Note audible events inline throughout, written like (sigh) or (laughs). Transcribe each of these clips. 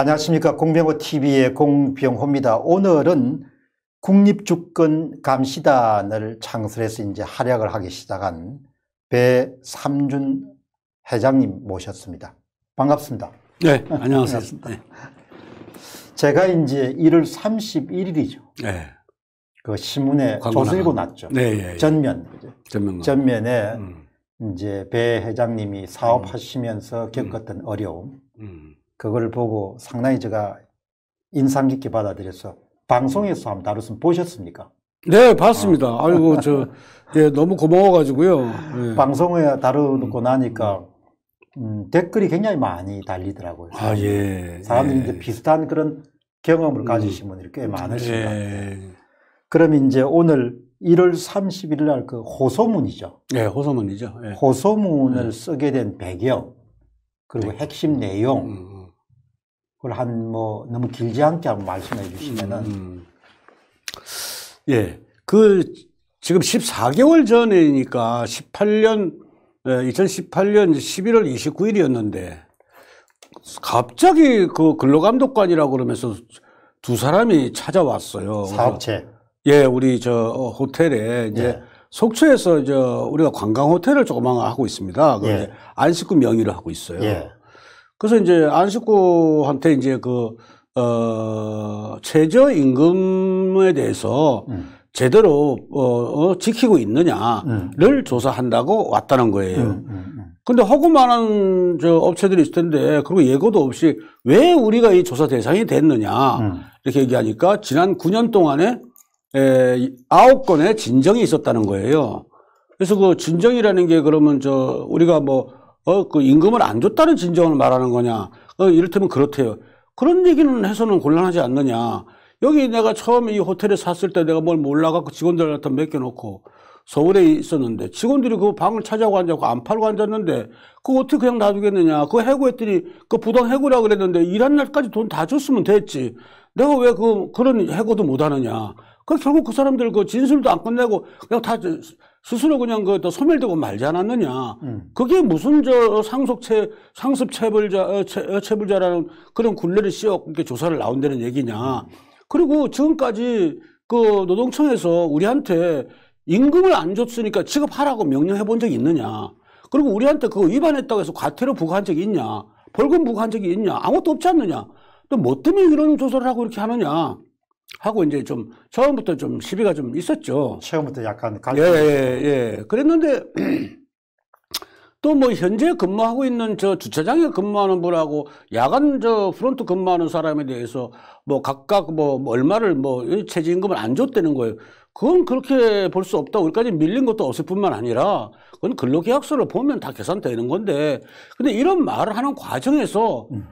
안녕하십니까 공병호 TV의 공병호입니다. 오늘은 국립주권감시단을 창설해서 이제 활약을 하기 시작한 배삼준 회장님 모셨습니다. 반갑습니다. 네, 안녕하세요. (laughs) 네. 제가 이제 1월 31일이죠. 네. 그 신문에 조일고 났죠. 네, 예, 예. 전면. 전면. 전면에 음. 이제 배 회장님이 사업하시면서 음. 겪었던 어려움. 음. 그걸 보고 상당히 제가 인상 깊게 받아들여서 방송에서 한번 다뤘으면 보셨습니까? 네, 봤습니다. 아. 아이고, 저, 예, 너무 고마워가지고요. 예. 방송에 다루고 음. 나니까, 음, 댓글이 굉장히 많이 달리더라고요. 아, 예. 사람들이 예. 이제 비슷한 그런 경험을 음. 가지신 분들이 꽤 많으십니다. 예. 그럼 이제 오늘 1월 31일 날 그 호소문이죠. 예, 호소문이죠. 예. 호소문을 예. 쓰게 된 배경, 그리고 네. 핵심 음, 내용, 음. 그걸 한뭐 너무 길지 않게 한번 말씀해 주시면은 음. 예. 그 지금 14개월 전이니까 18년 2018년 11월 29일이었는데 갑자기 그 근로감독관이라고 그러면서 두 사람이 찾아왔어요. 사업체. 예, 우리 저 호텔에 이제 예. 속초에서 저 우리가 관광 호텔을 조그만 하고 있습니다. 예. 안식구 명의로 하고 있어요. 예. 그래서 이제 안식구한테 이제 그, 어, 최저임금에 대해서 음. 제대로 어, 어, 지키고 있느냐를 음. 조사한다고 왔다는 거예요. 음, 음, 음, 근데 허구만한 저 업체들이 있을 텐데 그리고 예고도 없이 왜 우리가 이 조사 대상이 됐느냐 음. 이렇게 얘기하니까 지난 9년 동안에 에, 9건의 진정이 있었다는 거예요. 그래서 그 진정이라는 게 그러면 저 우리가 뭐 어, 그 임금을 안 줬다는 진정을 말하는 거냐. 어, 이를테면 그렇대요. 그런 얘기는 해서는 곤란하지 않느냐. 여기 내가 처음에 이 호텔에 샀을 때 내가 뭘 몰라갖고 그 직원들한테 맡겨놓고 서울에 있었는데 직원들이 그 방을 찾아고 앉았고 안 팔고 앉았는데 그거 어떻게 그냥 놔두겠느냐. 그거 해고했더니 그 부당 해고라 그랬는데 일한 날까지 돈 다 줬으면 됐지. 내가 왜 그, 그런 해고도 못 하느냐. 그 결국 그 사람들 그 진술도 안 끝내고 그냥 다 스스로 그냥 그 소멸되고 말지 않았느냐. 음. 그게 무슨 저 상속체, 상습체벌자 체, 어, 어, 체벌자라는 그런 굴레를 씌워 이렇게 조사를 나온다는 얘기냐. 그리고 지금까지 그 노동청에서 우리한테 임금을 안 줬으니까 지급하라고 명령해 본 적이 있느냐. 그리고 우리한테 그거 위반했다고 해서 과태료 부과한 적이 있냐. 벌금 부과한 적이 있냐. 아무것도 없지 않느냐. 또 뭐 때문에 이런 조사를 하고 이렇게 하느냐. 하고 이제 좀 처음부터 좀 시비가 좀 있었죠. 처음부터 약간 갈등. 예, 예, 예. 그랬는데 (clears throat) 또 뭐 현재 근무하고 있는 저 주차장에 근무하는 분하고 야간 저 프론트 근무하는 사람에 대해서 뭐 각각 뭐 얼마를 뭐체지임금을안 줬다는 거예요. 그건 그렇게 볼 수 없다. 고여기까지 밀린 것도 없을 뿐만 아니라 그건 근로계약서를 보면 다 계산되는 건데 근데 이런 말을 하는 과정에서 음.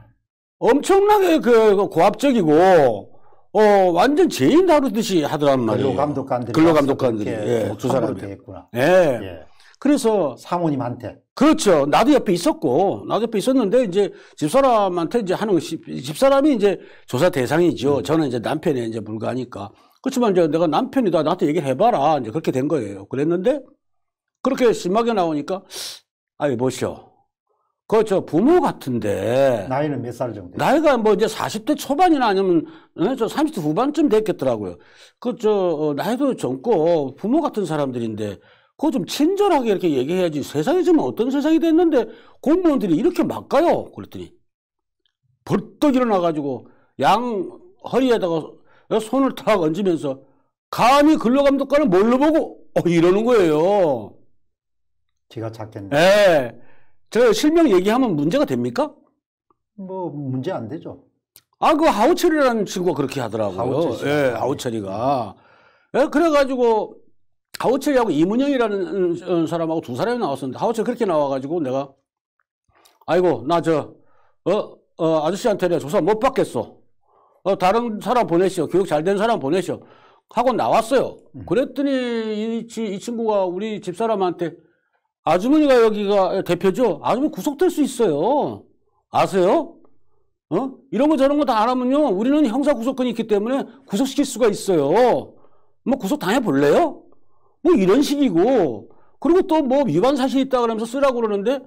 엄청나게 그 고압적이고 어, 완전 제인 다루듯이 하더란 말이에요. 근로감독관들이. 근로감독관들이. 예, 두 사람이. 되구나 예. 예. 그래서. 사모님한테. 그렇죠. 나도 옆에 있었고, 나도 옆에 있었는데, 이제 집사람한테 이제 하는 것이, 집사람이 이제 조사 대상이죠. 음. 저는 이제 남편에 이제 불과하니까. 그렇지만 이제 내가 남편이다. 나한테 얘기 해봐라. 이제 그렇게 된 거예요. 그랬는데, 그렇게 심하게 나오니까, 아이, 보시오 그렇죠 부모 같은데. 나이는 몇 살 정도? 나이가 뭐 이제 40대 초반이나 아니면 네? 저 30대 후반쯤 됐겠더라고요. 그저 어, 나이도 젊고 부모 같은 사람들인데 그거 좀 친절하게 이렇게 얘기해야지 세상이 지금 어떤 세상이 됐는데 공무원들이 이렇게 막 가요. 그랬더니 벌떡 일어나가지고 양 허리에다가 손을 탁 얹으면서 감히 근로감독관을 뭘로 보고 어, 이러는 거예요. 기가 찼겠네. 네. 예. 제가 실명 얘기하면 문제가 됩니까? 뭐 문제 안 되죠. 아 그 하우철이라는 친구가 그렇게 하더라고요. 하우철 예, 하우철이가 예, 그래가지고 하우철이하고 이문영이라는 사람하고 두 사람이 나왔었는데 하우철 그렇게 나와가지고 내가 아이고 나 저 어, 어, 아저씨한테 내가 조사 못 받겠어. 어, 다른 사람 보내시오. 교육 잘 된 사람 보내시오. 하고 나왔어요. 음. 그랬더니 이, 이 친구가 우리 집사람한테 아주머니가 여기가 대표죠? 아주머니 구속될 수 있어요. 아세요? 어? 이런 거 저런 거 다 안 하면요. 우리는 형사 구속권이 있기 때문에 구속시킬 수가 있어요. 뭐 구속 당해 볼래요? 뭐 이런 식이고. 그리고 또 뭐 위반 사실 이 있다 그러면서 쓰라고 그러는데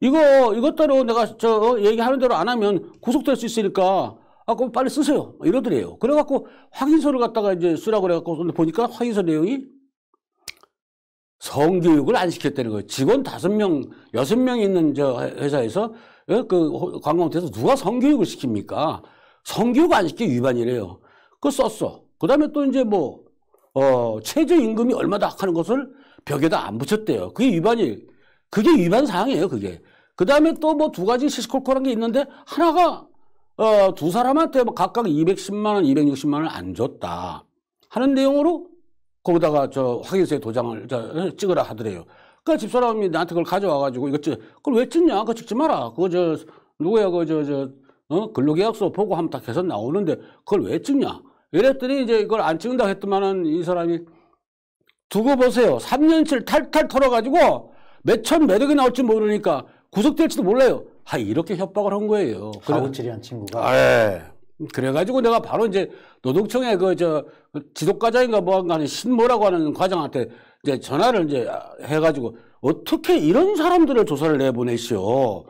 이거 이것대로 내가 저 어, 얘기하는 대로 안 하면 구속될 수 있으니까 아 그럼 빨리 쓰세요. 이러더래요. 그래 갖고 확인서를 갖다가 이제 쓰라고 그래 갖고 보니까 확인서 내용이 성교육을 안 시켰다는 거예요. 직원 다섯 명, 여섯 명 있는 저 회사에서 어, 그 관광업에서 누가 성교육을 시킵니까? 성교육 안 시키 위반이래요. 그 썼어. 그 다음에 또 이제 뭐, 어, 최저임금이 얼마다 하는 것을 벽에다 안 붙였대요. 그게 위반이, 그게 위반 사항이에요, 그게. 그 다음에 또 뭐 두 가지 시시콜콜한 게 있는데 하나가, 어, 두 사람한테 뭐 각각 210만원, 260만원 안 줬다. 하는 내용으로 거기다가 저 확인서에 도장을 저 찍으라 하더래요. 그 집사람이 나한테 그걸 가져와가지고 이거 찍, 그걸 왜 찍냐? 그거 찍지 마라. 그거 저, 누구야, 그거 저, 저, 어? 근로계약서 보고하면 다 계산 나오는데 그걸 왜 찍냐? 이랬더니 이제 이걸 안 찍는다고 했더만은 이 사람이 두고 보세요. 3년치를 탈탈 털어가지고 몇천 매력이 나올지 모르니까 구속될지도 몰라요. 아, 이렇게 협박을 한 거예요. 가고질리한 친구가. 아, 예. 그래가지고 내가 바로 이제 노동청에 그저 그 지도과장인가 뭐한가 하는 신모라고 하는 과장한테 이제 전화를 이제 해가지고 어떻게 이런 사람들을 조사를 내보내시오.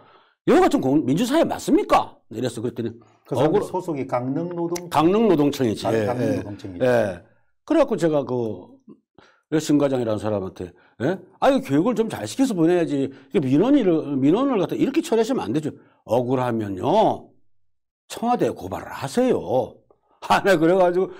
이거 같은 민주사회 맞습니까? 이랬어. 그랬더니. 그 억울... 소속이 강릉노동 강릉노동청이지. 강, 아, 강릉노동청이지. 예. 예. 그래갖고 제가 그 신과장이라는 사람한테, 예? 아, 유 교육을 좀 잘 시켜서 보내야지. 민원을, 민원을 갖다 이렇게 처리하시면 안 되죠. 억울하면요. 청와대에 고발을 하세요. 하나 아, 네, 그래가지고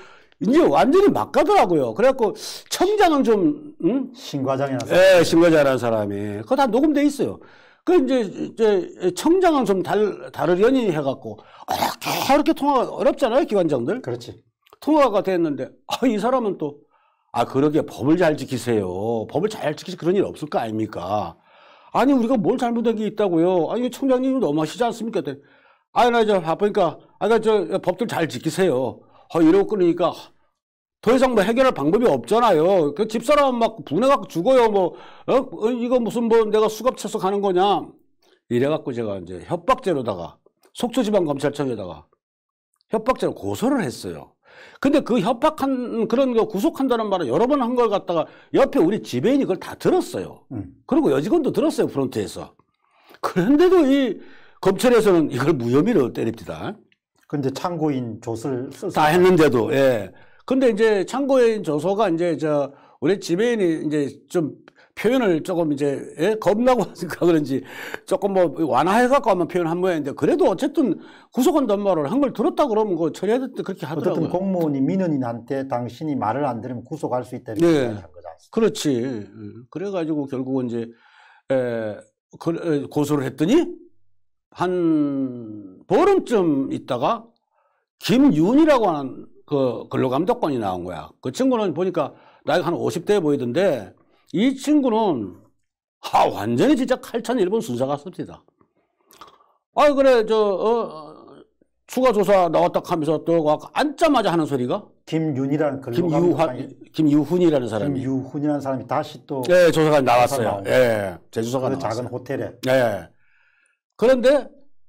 이제 완전히 막 가더라고요. 그래갖고 청장은 좀 응? 신과장이라는 사 예, 신과장이라는 사람이 그거 다 녹음돼 있어요. 그 이제, 이제 청장은 좀 달, 다 연인이 해갖고 어렵게 어렵게 통화가 어렵잖아요 기관장들. 그렇지. 통화가 됐는데 아이 사람은 또아 그러게 법을 잘 지키세요. 법을 잘 지키시 그런 일 없을 거 아닙니까? 아니 우리가 뭘 잘못된 게 있다고요? 아니 청장님 이 너무 하시지 않습니까? 아, 나 이제 바쁘니까, 아, 나저 법들 잘 지키세요. 어, 이러고 끊으니까 더 이상 뭐 해결할 방법이 없잖아요. 그 집사람 막 분해갖고 죽어요. 뭐, 어? 어, 이거 무슨 뭐 내가 수갑채서 가는 거냐. 이래갖고 제가 이제 협박죄로다가 속초지방검찰청에다가 협박죄로 고소를 했어요. 근데 그 협박한 그런 거 구속한다는 말을 여러 번 한 걸 갖다가 옆에 우리 지배인이 그걸 다 들었어요. 음. 그리고 여직원도 들었어요 프론트에서. 그런데도 이 검찰에서는 이걸 무혐의로 때립니다. 근데 참고인 조서를 다 했는데도 예. 근데 이제 참고인 조서가 이제 저 우리 지배인이 이제 좀 표현을 조금 이제 예? 겁나고 (laughs) 하니까 그런지 조금 뭐 완화해갖고 한번 표현한 모양인데 그래도 어쨌든 구속한 단말을 한 걸 들었다 그러면 그 처리해야 될때 그렇게 하더라고요. 어쨌든 공무원이 민원인한테 당신이 말을 안 들으면 구속할 수 있다 이렇게 네. 예. 한 거지 습니까 그렇지. 그래가지고 결국은 이제 에, 예, 그, 에, 예, 고소를 했더니 한 보름쯤 있다가 김윤이라고 하는 그 근로감독관이 나온 거야. 그 친구는 보니까 나이가 한 50대에 보이던데 이 친구는 아, 완전히 진짜 칼찬 일본 순사 같습니다. 아 그래 저 어, 추가 조사 나왔다 하면서 또 앉자마자 하는 소리가 김윤이라는 근로감독 김유훈이라는 사람이 김유훈이라는 사람이 다시 또 예, 조사관 나왔어요. 예. 제조사관 그 작은 호텔에. 예. 그런데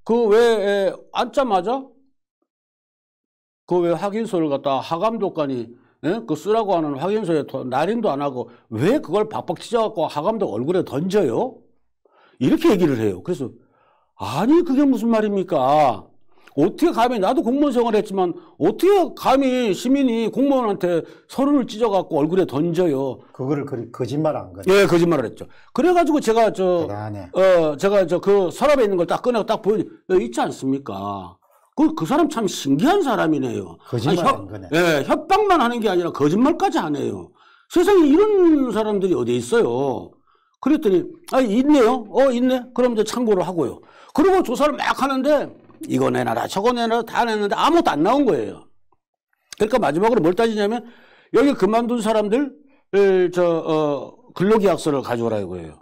그 왜 앉자마자 그 왜 확인서를 갖다 하감독관이 예? 그 쓰라고 하는 확인서에 날인도 안 하고 왜 그걸 박박 찢어갖고 하감독 얼굴에 던져요? 이렇게 얘기를 해요. 그래서 아니 그게 무슨 말입니까? 어떻게 감히 나도 공무원 생활했지만 어떻게 감히 시민이 공무원한테 서른을 찢어갖고 얼굴에 던져요. 그거를 그, 거짓말안 거죠. 예, 거짓말을 했죠. 그래가지고 제가 저 대단해. 어, 제가 저 그 서랍에 있는 걸 딱 꺼내고 딱 보여 어, 있지 않습니까? 그, 그 사람 참 신기한 사람이네요. 거짓말 아니, 협, 거네. 예, 협박만 하는 게 아니라 거짓말까지 안 해요. 세상에 이런 사람들이 어디 있어요. 그랬더니, 아, 있네요. 어, 있네. 그럼 이제 참고를 하고요. 그리고 조사를 막 하는데, 이거 내놔라 저거 내놔라 다 내놨는데 아무것도 안 나온 거예요. 그러니까 마지막으로 뭘 따지냐면 여기 그만둔 사람들 저 어, 근로계약서를 가져오라 이거예요.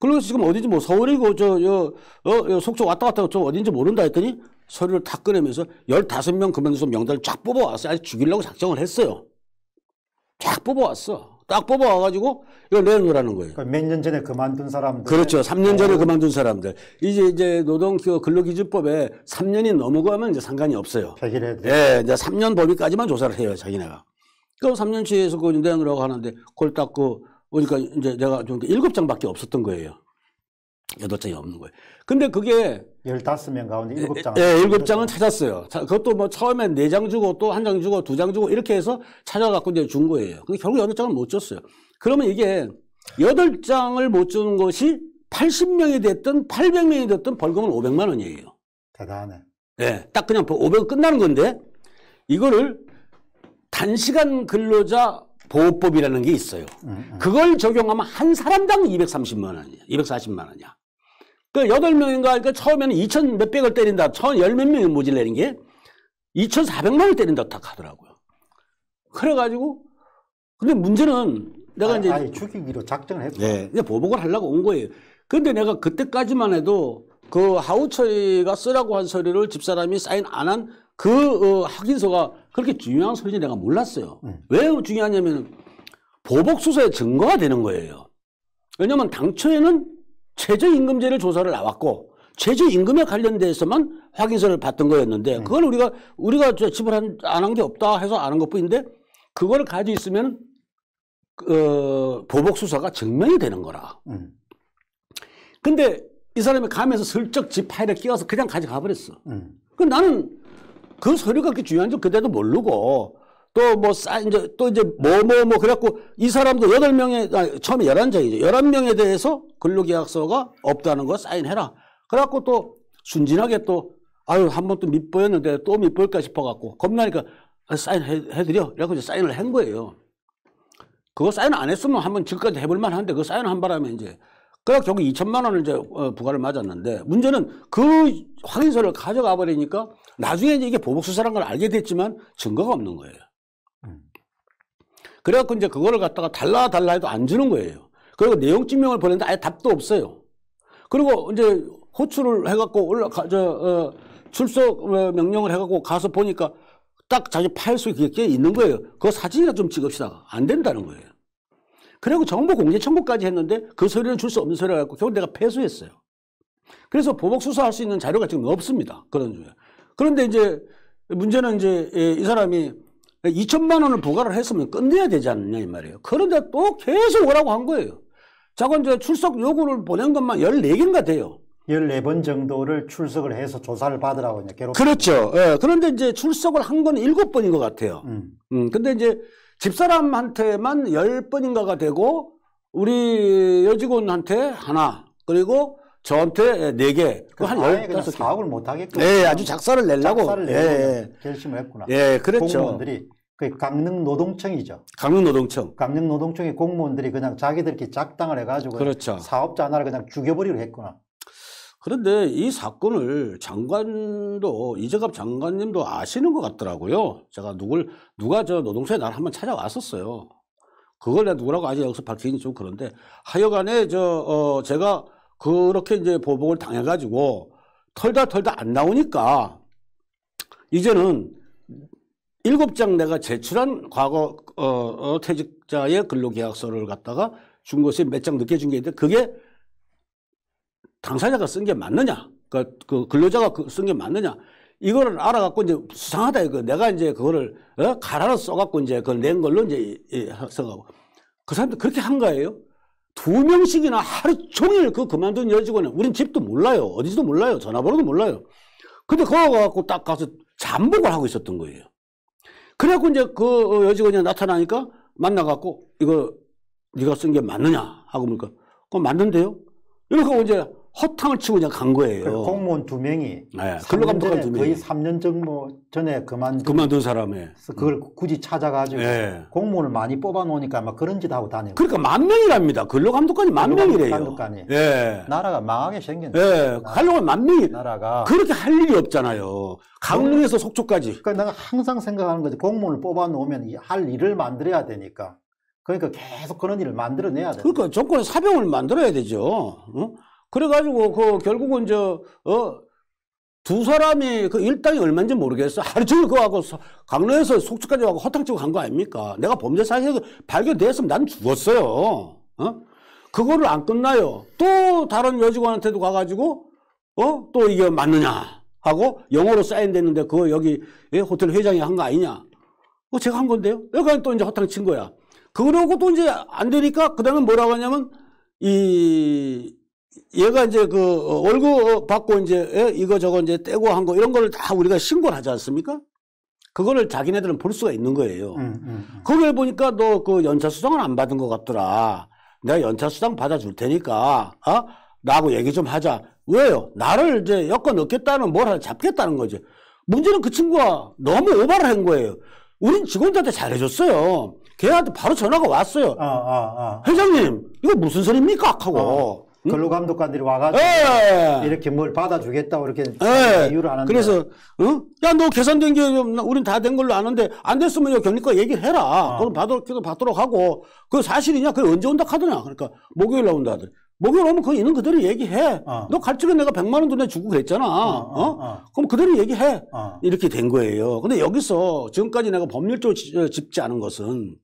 그리고 지금 어디지 뭐 서울이고 저 여, 어, 여 속초 왔다 갔다 저 어딘지 모른다 했더니 서류를 다 꺼내면서 15명 그만둔 명단을 쫙 뽑아왔어요. 아주 죽이려고 작정을 했어요. 쫙 뽑아왔어. 딱 뽑아와가지고 이걸 내놓으라는 거예요. 그러니까 몇년 전에 그만둔 사람들. 그렇죠. 3년 전에 네. 그만둔 사람들. 이제 이제 노동 근로기준법에 3년이 넘어가면 이제 상관이 없어요. 폐기를 해도. 예, 이제 3년 범위까지만 조사를 해요, 자기네가. 그 3년치에서 그걸 내놓으라고 하는데 그걸 딱 그, 그니까 이제 내가 좀 7장밖에 없었던 거예요. 8장이 없는 거예요. 근데 그게 15명 가운데 7장. 예, 7장은 예, 예, 찾았어요. 자, 그것도 뭐 처음에 4장 주고 또 한 장 주고 두 장 주고 이렇게 해서 찾아갖고 이제 준 거예요. 근데 결국 8장을못 줬어요. 그러면 이게 8장을 못 주는 것이 80명이 됐든 800명이 됐든 벌금은 500만 원이에요. 대단해. 예, 딱 그냥 500 끝나는 건데 이거를 단시간 근로자 보호법이라는 게 있어요. 음, 음. 그걸 적용하면 한 사람당 230만 원이야. 240만 원이야. 그 여덟 명인가 하니까 처음에는 2천 몇백을 때린다. 천 열 몇 명이 모질래는게 2,400만 을 때린다 딱 하더라고요. 그래가지고 근데 문제는 내가 아니, 이제 아니, 죽이기로 작정을 했고 네, 이제 보복을 하려고 온 거예요. 근데 내가 그때까지만 해도 그 하우처리가 쓰라고 한 서류를 집사람이 사인 안 한그 어, 확인서가 그렇게 중요한 서류인지 내가 몰랐어요. 네. 왜 중요하냐면 보복 수사의 증거가 되는 거예요. 왜냐면 당초에는 최저임금제를 조사를 나왔고 최저임금에 관련돼서만 확인서를 받던 거였는데 네. 그걸 우리가 우리가 지불한 안 한 게 없다 해서 아는 것뿐인데 그걸 가지고 있으면 그, 어, 보복 수사가 증명이 되는 거라. 음. 근데 이 사람이 가면서 슬쩍 지 파일에 끼워서 그냥 가져가 버렸어. 그 나는 그 서류가 그렇게 중요한지 그때도 모르고 또 뭐, 이제, 또 이제, 뭐, 뭐, 뭐, 그래갖고, 이 사람도 여덟 명에 아, 처음에 열한 장이죠 열한 명에 대해서 근로계약서가 없다는 거 사인해라. 그래갖고 또, 순진하게 또, 아유, 한 번 또밉보였는데또밉보일까 싶어갖고, 겁나니까, 사인해드려. 그래갖고 이제 사인을 한 거예요. 그거 사인 안 했으면 한 번 지금까지 해볼만 한데, 그 사인한 바람에 이제, 그래 결국 2천만 원을 이제 어, 부과를 맞았는데 문제는 그 확인서를 가져가 버리니까 나중에 이제 이게 보복 수사란 걸 알게 됐지만 증거가 없는 거예요. 그래갖고 이제 그거를 갖다가 달라 달라 해도 안 주는 거예요. 그리고 내용 증명을 보냈는데 아예 답도 없어요. 그리고 이제 호출을 해갖고 올라가, 저, 어, 출석 어, 명령을 해갖고 가서 보니까 딱 자기 파일수 있게 있는 거예요. 그거 사진이나 좀 찍읍시다. 안 된다는 거예요. 그리고 정보 공개 청구까지 했는데 그 서류는 줄 수 없는 서류를 갖고 결국 내가 패소했어요. 그래서 보복 수사할 수 있는 자료가 지금 없습니다. 그런 중에. 그런데 이제 문제는 이제 예, 이 사람이 2천만 원을 부과를 했으면 끝내야 되지 않느냐 이 말이에요. 그런데 또 계속 오라고 한 거예요. 자꾸 이제 출석 요구를 보낸 것만 14개인가 돼요. 14번 정도를 출석을 해서 조사를 받으라고 이제 괴롭 그렇죠. 예, 그런데 이제 출석을 한 건 7번인 것 같아요. 음. 음. 근데 이제 집사람한테만 10번인가가 되고 우리 여직원한테 하나 그리고 저한테 네 개. 그한 열다섯 개. 사업을 못 하겠고. 네, 아주 작사를 내려고. 작사를 예, 예, 결심을 했구나. 예, 그렇죠. 공무원들이 그 강릉 노동청이죠. 강릉 노동청. 강릉 노동청이 공무원들이 그냥 자기들끼리 작당을 해가지고 그렇죠. 사업자 하나를 그냥 죽여버리려 했구나. 그런데 이 사건을 장관도 이재갑 장관님도 아시는 것 같더라고요. 제가 누굴 누가 저 노동청에 날 한번 찾아왔었어요. 그걸 내가 누구라고 아직 여기서 밝히긴 좀 그런데 하여간에 저어 제가 그렇게 이제 보복을 당해가지고 털다 털다 안 나오니까 이제는 일곱 장 내가 제출한 과거 어, 어, 퇴직자의 근로계약서를 갖다가 준 것이 몇장 늦게 준 게 있는데 그게 당사자가 쓴 게 맞느냐? 그러니까 그 근로자가 그 쓴게 맞느냐? 이거를 알아갖고 이제 수상하다 이거 내가 이제 그거를 어? 가라로 써갖고 이제 그걸 낸 걸로 이제 생각하고 그사람들 그렇게 한 거예요. 두 명씩이나 하루 종일 그 그만둔 여직원은 우린 집도 몰라요. 어디지도 몰라요. 전화번호도 몰라요. 근데 거기 가갖고 딱 가서 잠복을 하고 있었던 거예요. 그래갖고 이제 그 어, 여직원이 나타나니까 만나갖고 이거 네가 쓴 게 맞느냐 하고 보니까 그거 맞는데요. 이렇게 이제 허탕을 치고 그냥 간 거예요. 그 공무원 두 명이 네, 근로 감독관 두 명. 이 거의 3년 정도 뭐 전에 그만 그만둔 사람에 그걸 굳이 찾아가지고 네. 공무원을 많이 뽑아 놓으니까 막 그런 짓 하고 다녀요. 그러니까 만 명이랍니다. 근로 감독관이 만 명이래요. 감독관이. 네. 나라가 망하게 생겼네. 예. 관료고만 명이 나라가 그렇게 할 일이 없잖아요. 강릉에서 속초까지. 그러니까 내가 항상 생각하는 거지. 공무원을 뽑아 놓으면 할 일을 만들어야 되니까. 그러니까 계속 그런 일을 만들어내야 돼. 그러니까 정권의 사병을 만들어야 되죠. 응? 그래가지고 그 결국은 저어두 사람이 그 일당이 얼마인지 모르겠어. 하루 종일 그거 하고 강릉에서 속초까지 와고 허탕치고 간 거 아닙니까? 내가 범죄 사실이 발견됐으면 난 죽었어요. 어? 그거를 안 끝나요. 또 다른 여직원한테도 가가지고 어? 또 이게 맞느냐 하고 영어로 사인됐는데 그거 여기 예, 호텔 회장이 한 거 아니냐? 어, 제가 한 건데요. 여기까지또 이제 허탕 친 거야. 그러고 또 이제 안 되니까 그다음에 뭐라고 하냐면 이 얘가 이제 그 어, 월급 어, 받고 이제 예? 이거 저거 이제 떼고 한 거 이런 거를 다 우리가 신고를 하지 않습니까? 그거를 자기네들은 볼 수가 있는 거예요. 음, 음, 음. 그걸 보니까 너 그 연차 수당은 안 받은 것 같더라. 내가 연차 수당 받아줄 테니까 어? 나하고 얘기 좀 하자. 왜요? 나를 이제 여권 넣겠다는 뭘하 잡겠다는 거지. 문제는 그 친구가 너무 오바를 한 거예요. 우린 직원들한테 잘해줬어요. 걔한테 바로 전화가 왔어요. 아, 아, 아. 회장님, 이거 무슨 소리입니까? 하고. 어. 근로감독관들이 와가지고 에이. 예. 이렇게 뭘 받아주겠다고 이렇게 예. 이유를 하는데 그래서 어? 야너 계산된 게 우린 다 된 걸로 아는데 안 됐으면 여 격리과 얘기해라 어. 아. 그럼 받도록, 받도록 하고 그 사실이냐 그게 언제 온다 카드냐 그러니까 목요일 나온다 하더니 목요일 오면 그 있는 그대로 얘기해 어. 아. 너갈 적에 내가 백만원 돈에 주고 그랬잖아 아, 어? 그럼 그대로 얘기해 이렇게 된 거예요 근데 여기서 지금까지 내가 법률적으로 어, 짚지 않은 것은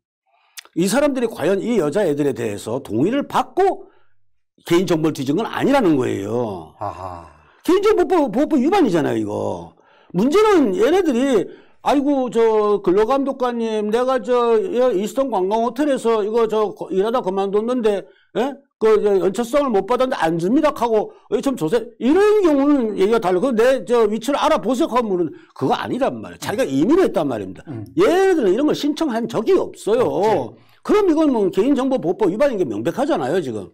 이 사람들이 과연 이 여자애들에 대해서 동의를 받고 개인정보를 뒤진 건 아니라는 거예요. 아하. 개인정보법 보호법 위반이잖아요, 이거. 문제는 얘네들이 아이고 저 근로감독관님 내가 저 이스턴 관광 호텔에서 이거 저 일하다 그만뒀는데 예? 그연체성을못 받았는데 안 줍니다 하고 어, 좀 조세 이런 경우는 얘기가 달라요. 내저 위치를 알아보세요 하면은 그거 아니란 말이에요. 자기가 음. 임의로 했단 말입니다. 음. 얘네들은 이런 걸 신청한 적이 없어요. 그치. 그럼 이건 뭐 개인정보보호법 위반인 게 명백하잖아요 지금.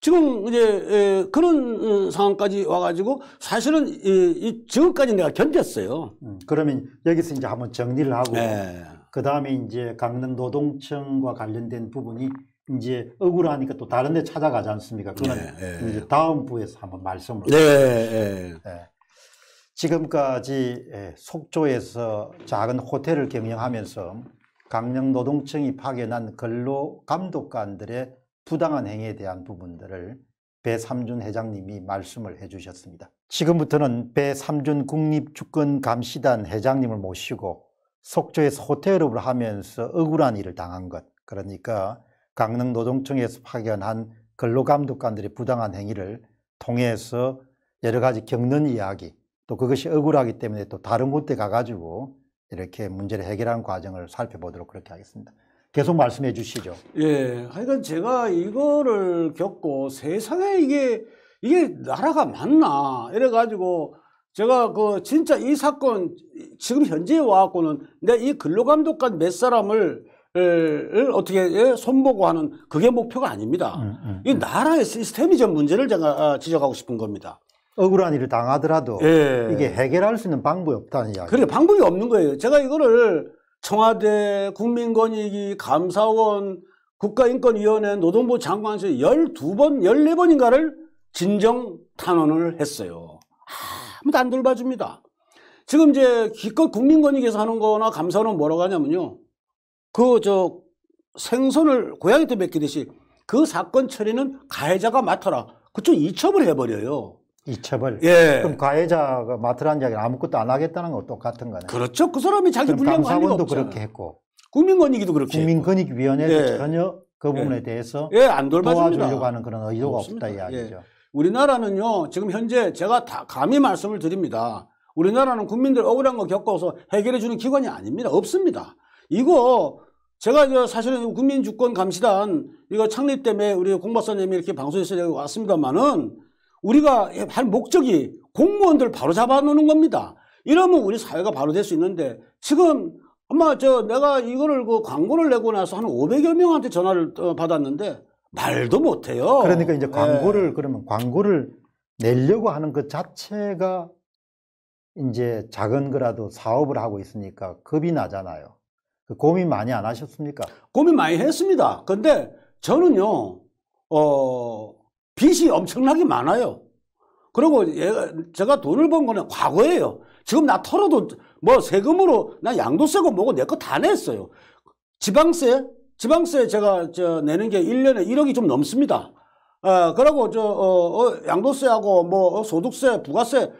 지금 이제 그런 어, 상황까지 와가지고 사실은 이 지금까지 내가 견뎠어요. 음, 그러면 여기서 이제 한번 정리를 하고 네. 그 다음에 이제 강릉노동청과 관련된 부분이 이제 억울하니까 또 다른 데 찾아가지 않습니까? 그건 네, 네. 이제 다음 부에서 한번 말씀을. 네. 네. 네. 지금까지 예, 속초에서 작은 호텔을 경영하면서 강릉노동청이 파견한 근로 감독관들의 부당한 행위에 대한 부분들을 배삼준 회장님이 말씀을 해주셨습니다. 지금부터는 배삼준 국립주권감시단 회장님을 모시고 속초에서 호텔업을 하면서 억울한 일을 당한 것 그러니까 강릉노동청에서 파견한 근로감독관들의 부당한 행위를 통해서 여러 가지 겪는 이야기 또 그것이 억울하기 때문에 또 다른 곳에 가가지고 이렇게 문제를 해결하는 과정을 살펴보도록 그렇게 하겠습니다. 계속 말씀해 주시죠. 예. 하여간 제가 이거를 겪고 세상에 이게, 이게 나라가 맞나. 이래가지고 제가 그 진짜 이 사건 지금 현재에 와갖고는 내가 이 근로감독관 몇 사람을 어떻게 예, 손보고 하는 그게 목표가 아닙니다. 음, 음, 음. 이 나라의 시스템이 전 문제를 제가 아, 지적하고 싶은 겁니다. 억울한 일을 당하더라도 예. 이게 해결할 수 있는 방법이 없다는 이야기. 그래 방법이 없는 거예요. 제가 이거를 청와대 국민권익위 감사원 국가인권위원회 노동부 장관에서 12번, 14번인가를 진정 탄원을 했어요. 아무도 안 돌봐줍니다. 지금 이제 기껏 국민권익위에서 하는 거나 감사원은 뭐라고 하냐면요. 그, 저, 생선을 고양이 한테 맡기듯이 그 사건 처리는 가해자가 맡아라. 그쪽 이첩을 해버려요. 이 처벌. 예. 그럼 가해자가 마트라이야기 아무것도 안 하겠다는 건 똑같은 거네. 그렇죠. 그 사람이 자기 불량 감사원도 그렇게 했고. 국민권익위도 그렇게 국민권익위원회도 예. 전혀 그 예. 부분에 예. 대해서 예, 안 도와주려고 하는 그런 의도가 없습니다. 없다 예. 이야기죠. 예. 우리나라는요 지금 현재 제가 다 감히 말씀을 드립니다. 우리나라는 국민들 억울한 거 겪어서 해결해 주는 기관이 아닙니다. 없습니다. 이거 제가 사실은 국민주권감시단 이거 창립 때문에 우리 공박사님이 이렇게 방송에서 왔습니다만은 우리가 할 목적이 공무원들 바로 잡아놓는 겁니다. 이러면 우리 사회가 바로 될 수 있는데 지금 아마 저 내가 이거를 그 광고를 내고 나서 한 500여 명한테 전화를 어, 받았는데 말도 못해요. 그러니까 이제 네. 광고를 네. 그러면 광고를 내려고 하는 그 자체가 이제 작은 거라도 사업을 하고 있으니까 겁이 나잖아요. 그 고민 많이 안 하셨습니까? 고민 많이 했습니다. 근데 저는요, 어, 빚이 엄청나게 많아요. 그리고 제가 돈을 번 거는 과거예요. 지금 나 털어도 뭐 세금으로 나 양도세고 뭐고 내 거 다 냈어요. 지방세, 지방세 제가 저 내는 게 1년에 1억이 좀 넘습니다. 아, 어, 그리고 저 어, 어, 양도세하고 뭐 어, 소득세, 부가세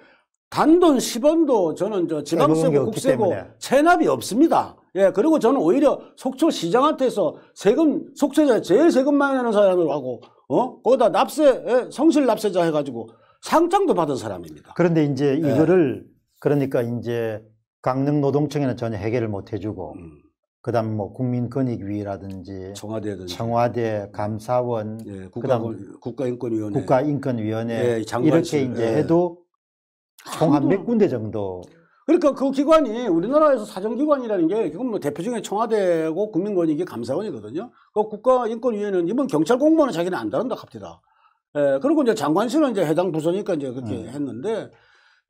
단돈 10원도 저는 저 지방세고 국세고 체납이 없습니다. 예, 그리고 저는 오히려 속초 시장한테서 세금 속초에 제일 세금 많이 내는 사람으로 하고 어? 거기다 납세, 예, 성실 납세자 해가지고 상장도 받은 사람입니다. 그런데 이제 예. 이거를 네. 그러니까 이제 강릉 노동청에는 전혀 해결을 못 해주고 음. 그다음 뭐 국민권익위라든지 청와대든지 청와대 감사원 예, 국가, 그다음 국가인권위원회 국가인권위원회 예, 이렇게 이제 예. 해도 아, 총한 몇 군데 정도 그러니까 그 기관이 우리나라에서 사정기관이라는 게 지금 뭐 대표적인 청와대고 국민권익위 감사원이거든요. 그 국가인권위원회는 이번 경찰 공무원은 자기는 안 다룬다 합디다. 예, 그리고 이제 장관실은 이제 해당 부서니까 이제 그렇게 음. 했는데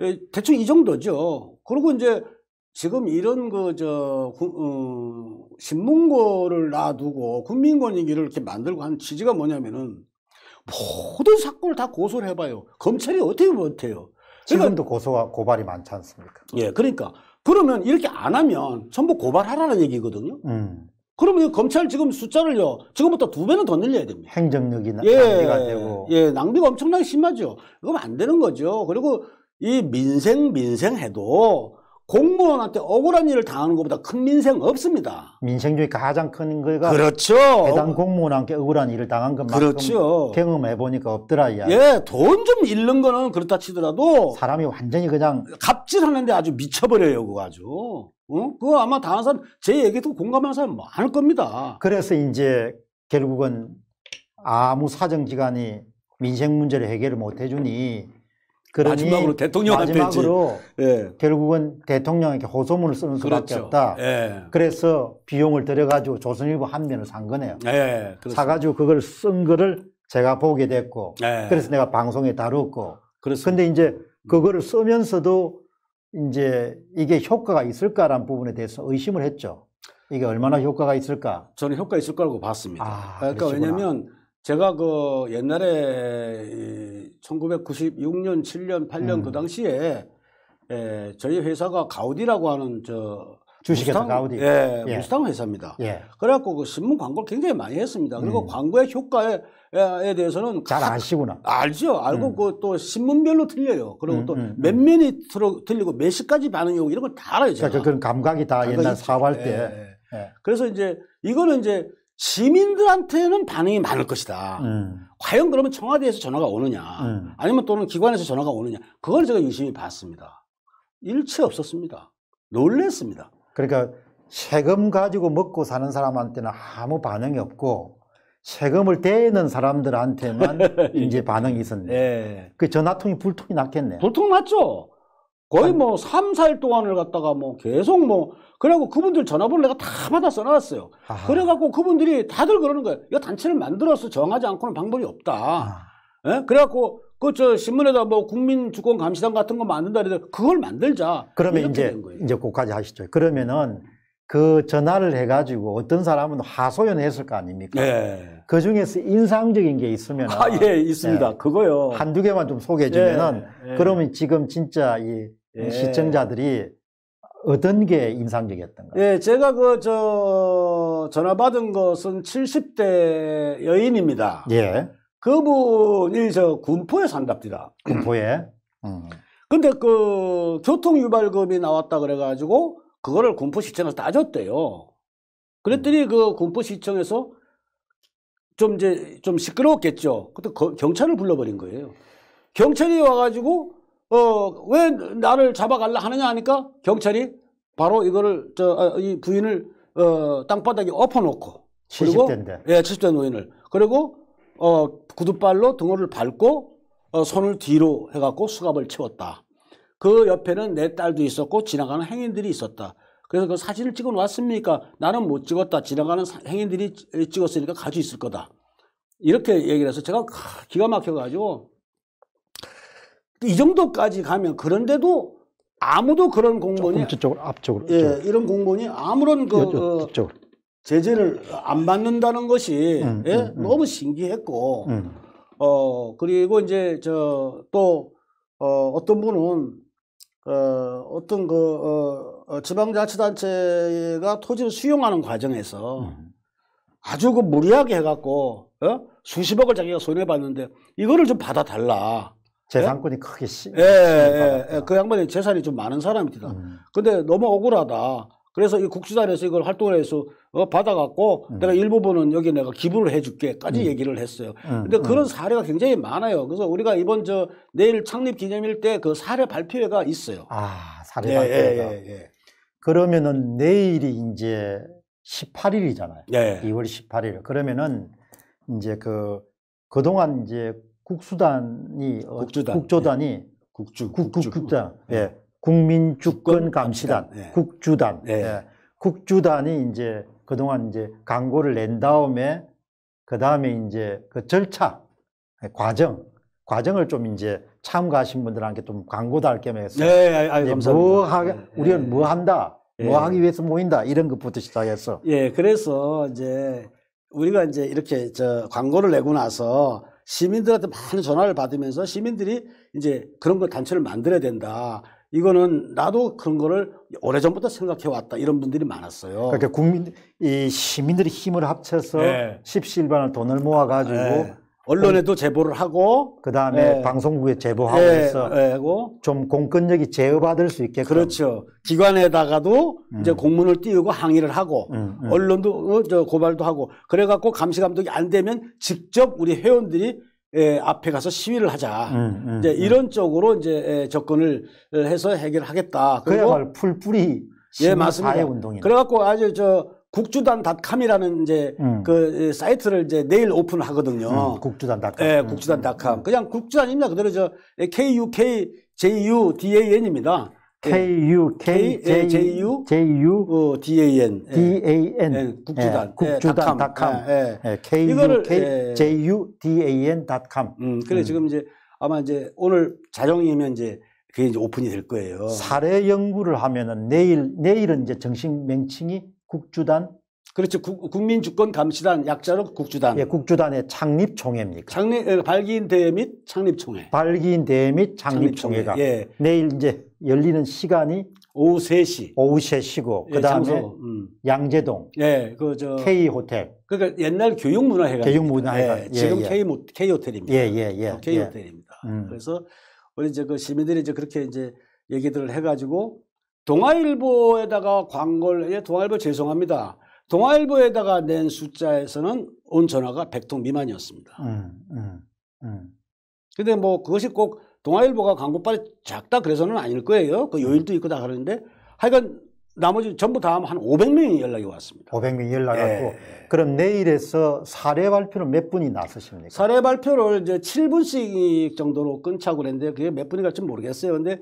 예, 대충 이 정도죠. 그리고 이제 지금 이런 그저 어, 신문고를 놔두고 국민권익위를 이렇게 만들고 한 취지가 뭐냐면은 모든 사건을 다 고소를 해봐요. 검찰이 어떻게 못해요. 그러니까 지금도 고소가 고발이 많지 않습니까? 예, 그러니까 그러면 이렇게 안 하면 전부 고발하라는 얘기거든요. 음. 그러면 검찰 지금 숫자를요 지금부터 두 배는 더 늘려야 됩니다. 행정력이 나- 예, 낭비가 되고 예, 낭비가 엄청나게 심하죠. 그럼 안 되는 거죠. 그리고 이 민생 민생 해도 공무원한테 억울한 일을 당하는 것보다 큰 민생 없습니다. 민생 중에 가장 큰 거가 그렇죠. 해당 공무원한테 억울한 일을 당한 것만큼 그렇죠. 경험해 보니까 없더라 이 예, 돈 좀 잃는 거는 그렇다 치더라도 사람이 완전히 그냥 갑질하는데 아주 미쳐버려요 그거 아주. 응? 그거 아마 당한 사람 제 얘기도 공감하는 사람 많을 겁니다. 그래서 이제 결국은 아무 사정기관이 민생 문제를 해결을 못 해주니 그러니 마지막으로 대통령한테 마지막으로 예. 결국은 대통령에게 호소문을 쓰는 수밖에 그렇죠. 없다. 예. 그래서 비용을 들여가지고 조선일보 한 면을 산 거네요. 예. 사가지고 그걸 쓴 거를 제가 보게 됐고 예. 그래서 내가 방송에 다뤘고 그런데 이제 음. 그거를 쓰면서도 이제 이게 효과가 있을까라는 부분에 대해서 의심을 했죠. 이게 얼마나 음. 효과가 있을까? 저는 효과 있을 거라고 봤습니다. 아, 그러니까 왜냐하 제가 그 옛날에 1996년, 7년, 8년 음. 그 당시에 예, 저희 회사가 가우디라고 하는 저 주식회사 가우디. 예, 예. 무스탕 회사입니다. 예. 그래갖고 그 신문 광고를 굉장히 많이 했습니다. 그리고 음. 광고의 효과에 에 대해서는 잘 아시구나. 알죠. 알고 음. 그또 신문별로 틀려요. 그리고 음, 또몇 음, 음. 면이 틀어, 틀리고 몇 시까지 반응이 오고 이런 걸 다 알아요. 그러니까 제가. 그러니까 그런 감각이 다 감각이 옛날 사업할 때. 예, 예. 예. 그래서 이제 이거는 이제 시민들한테는 반응이 많을 것이다. 음. 과연 그러면 청와대에서 전화가 오느냐, 음. 아니면 또는 기관에서 전화가 오느냐, 그걸 제가 유심히 봤습니다. 일체 없었습니다. 놀랬습니다. 그러니까 세금 가지고 먹고 사는 사람한테는 아무 반응이 없고 세금을 대는 사람들한테만 (laughs) 예. 이제 반응이 있었네. 예. 그 전화통이 불통이 났겠네. 불통 났죠. 거의 뭐 3, 4일 동안을 갔다가뭐 계속 뭐 그래갖고 그분들 전화번호 내가 다 받아 써놨어요. 아하. 그래갖고 그분들이 다들 그러는 거예요. 이 단체를 만들어서 정하지 않고는 방법이 없다. 예? 그래갖고 그저 신문에다 뭐 국민주권감시단 같은 거 만든다 그래 그걸 만들자. 그러면 이제 이제 그까지 하시죠. 그러면은 그 전화를 해가지고 어떤 사람은 하소연했을 거 아닙니까? 예. 그 중에서 인상적인 게 있으면 아, 예, 있습니다. 예. 그거요. 한두 개만 좀 소개해 주면은 예. 예. 그러면 지금 진짜 이 예. 시청자들이 어떤 게 인상적이었던가요? 예, 제가 그, 저, 전화 받은 것은 70대 여인입니다. 예. 그분이 저 군포에 산답니다. (clears throat) 군포에? 음. 근데 그 교통유발금이 나왔다 그래가지고 그거를 군포시청에서 따졌대요. 그랬더니 음. 그 군포시청에서 좀 이제 좀 시끄러웠겠죠. 그때 경찰을 불러버린 거예요. 경찰이 와가지고 어, 왜 나를 잡아갈라 하느냐 하니까 경찰이 바로 이거를, 저, 어, 이 부인을, 어, 땅바닥에 엎어놓고. 70대인데. 예, 70대 노인을. 그리고, 어, 구두발로 등호를 밟고, 어, 손을 뒤로 해갖고 수갑을 채웠다. 그 옆에는 내 딸도 있었고, 지나가는 행인들이 있었다. 그래서 그 사진을 찍어 놨습니까? 나는 못 찍었다. 지나가는 행인들이 찍었으니까 가지고 있을 거다. 이렇게 얘기를 해서 제가 기가 막혀가지고 이 정도까지 가면 그런데도 아무도 그런 공무원이 쪽으로 앞쪽으로 예, 이쪽으로. 이런 공무원이 아무런 그 여, 어, 제재를 안 받는다는 것이 음, 음, 예? 음, 너무 신기했고 음. 어 그리고 이제 저 또 어, 어떤 분은 어, 어떤 그 어, 어 지방자치단체가 토지를 수용하는 과정에서 음. 아주 그 무리하게 해갖고 어? 수십억을 자기가 손해 봤는데 이거를 좀 받아달라 재산권이 예? 크게 씨. 예, 예, 예, 그 양반이 재산이 좀 많은 사람입니다. 음. 근데 너무 억울하다. 그래서 이 국수단에서 이걸 활동을 해서 어, 받아갖고 음. 내가 일부분은 여기 내가 기부를 해줄게까지 음. 얘기를 했어요. 음. 근데 음. 그런 사례가 굉장히 많아요. 그래서 우리가 이번 저 내일 창립 기념일 때 그 사례 발표회가 있어요. 아, 사례 예, 발표회가. 예, 예, 예. 그러면은 내일이 이제 18일이잖아요. 예. 2월 18일. 그러면은 이제 그 그동안 이제 국수단이 어, 국주단. 국조단이 예. 국주 국주 국단 예. 예. 국민 주권 감시단 예. 국주단 예. 예. 국주단이 이제 그동안 이제 광고를 낸 다음에 그다음에 이제 그 절차 예, 과정 과정을 좀 이제 참가하신 분들한테 좀 광고도 할겸 해서 예, 예 뭐 감사합니다. 뭐 하, 우리는 뭐 한다 뭐 하기 위해서 모인다 이런 것부터 그 시작해서 예 그래서 이제 우리가 이제 이렇게 저 광고를 내고 나서 시민들한테 많은 전화를 받으면서 시민들이 이제 그런 걸 단체를 만들어야 된다. 이거는 나도 그런 거를 오래전부터 생각해 왔다 이런 분들이 많았어요. 그러니까 국민 이 시민들이 힘을 합쳐서 네. 십시일반을 돈을 모아 가지고 네. 예. 언론에도 제보를 하고 그 다음에 예. 방송국에 제보하고 예. 해서 예. 좀 공권력이 제어받을 수 있게 그렇죠 기관에다가도 음. 이제 공문을 띄우고 항의를 하고 음, 음. 언론도 어, 저 고발도 하고 그래갖고 감시 감독이 안 되면 직접 우리 회원들이 에 예, 앞에 가서 시위를 하자. 음, 음, 음. 이제 이런 쪽으로 이제 예, 접근을 해서 해결하겠다. 그야말 풀뿌리 예, 맞습니다. 운동이. 그래갖고 아주 저 국주단닷컴이라는 이제 음. 그 사이트를 이제 내일 오픈 하거든요. 음, 국주단닷컴. 예, 네, 국주단닷컴. 음. 그냥 국주단입니다. 그대로 저 예, 예. K U 예, K J U D A N입니다. K U K J, J U J U 어, D A N D A N 예, 국주단 예, 국주단닷컴 예, 예. K U K J U D A N.com. 음, 그래 음. 지금 이제 아마 이제 오늘 자정이면 이제 그게 이제 오픈이 될 거예요. 사례 연구를 하면은 내일 내일은 이제 정식 명칭이 국주단 그렇죠. 국, 민주권감시단 약자로 국주단. 예, 국주단의 창립 총회입니까? 창립 발기인 대회 및 창립 총회. 발기인 대회 및 창립 총회가 예. 내일 이제 열리는 시간이 오후 3시. 오후 3시고 예, 그다음에 음. 양재동. 예, 그저 K 호텔. 그러니까 옛날 교육문화회관. 교육문화회관. 예, 예, 지금 예. K K 호텔입니다. 예, 예, 예. 어, K 호텔입니다. 예. 음. 그래서 우리 이제 그 시민들이 이제 그렇게 이제 얘기들을 해 가지고 동아일보에다가 광고를 예, 동아일보 죄송합니다. 동아일보에다가 낸 숫자에서는 온 전화가 100통 미만이었습니다. 음, 음, 음. 근데 뭐 그것이 꼭 동아일보가 광고빨이 작다 그래서는 아닐 거예요. 그요인도 음. 있고 다 그러는데 하여간 나머지 전부 다 한 500명이 연락이 왔습니다. 500명이 연락 예. 왔고 그럼 내일에서 사례 발표는 몇 분이 나서십니까? 사례 발표를 이제 7분씩 정도로 끊자고 그랬는데 그게 몇 분이 갈지 모르겠어요. 근데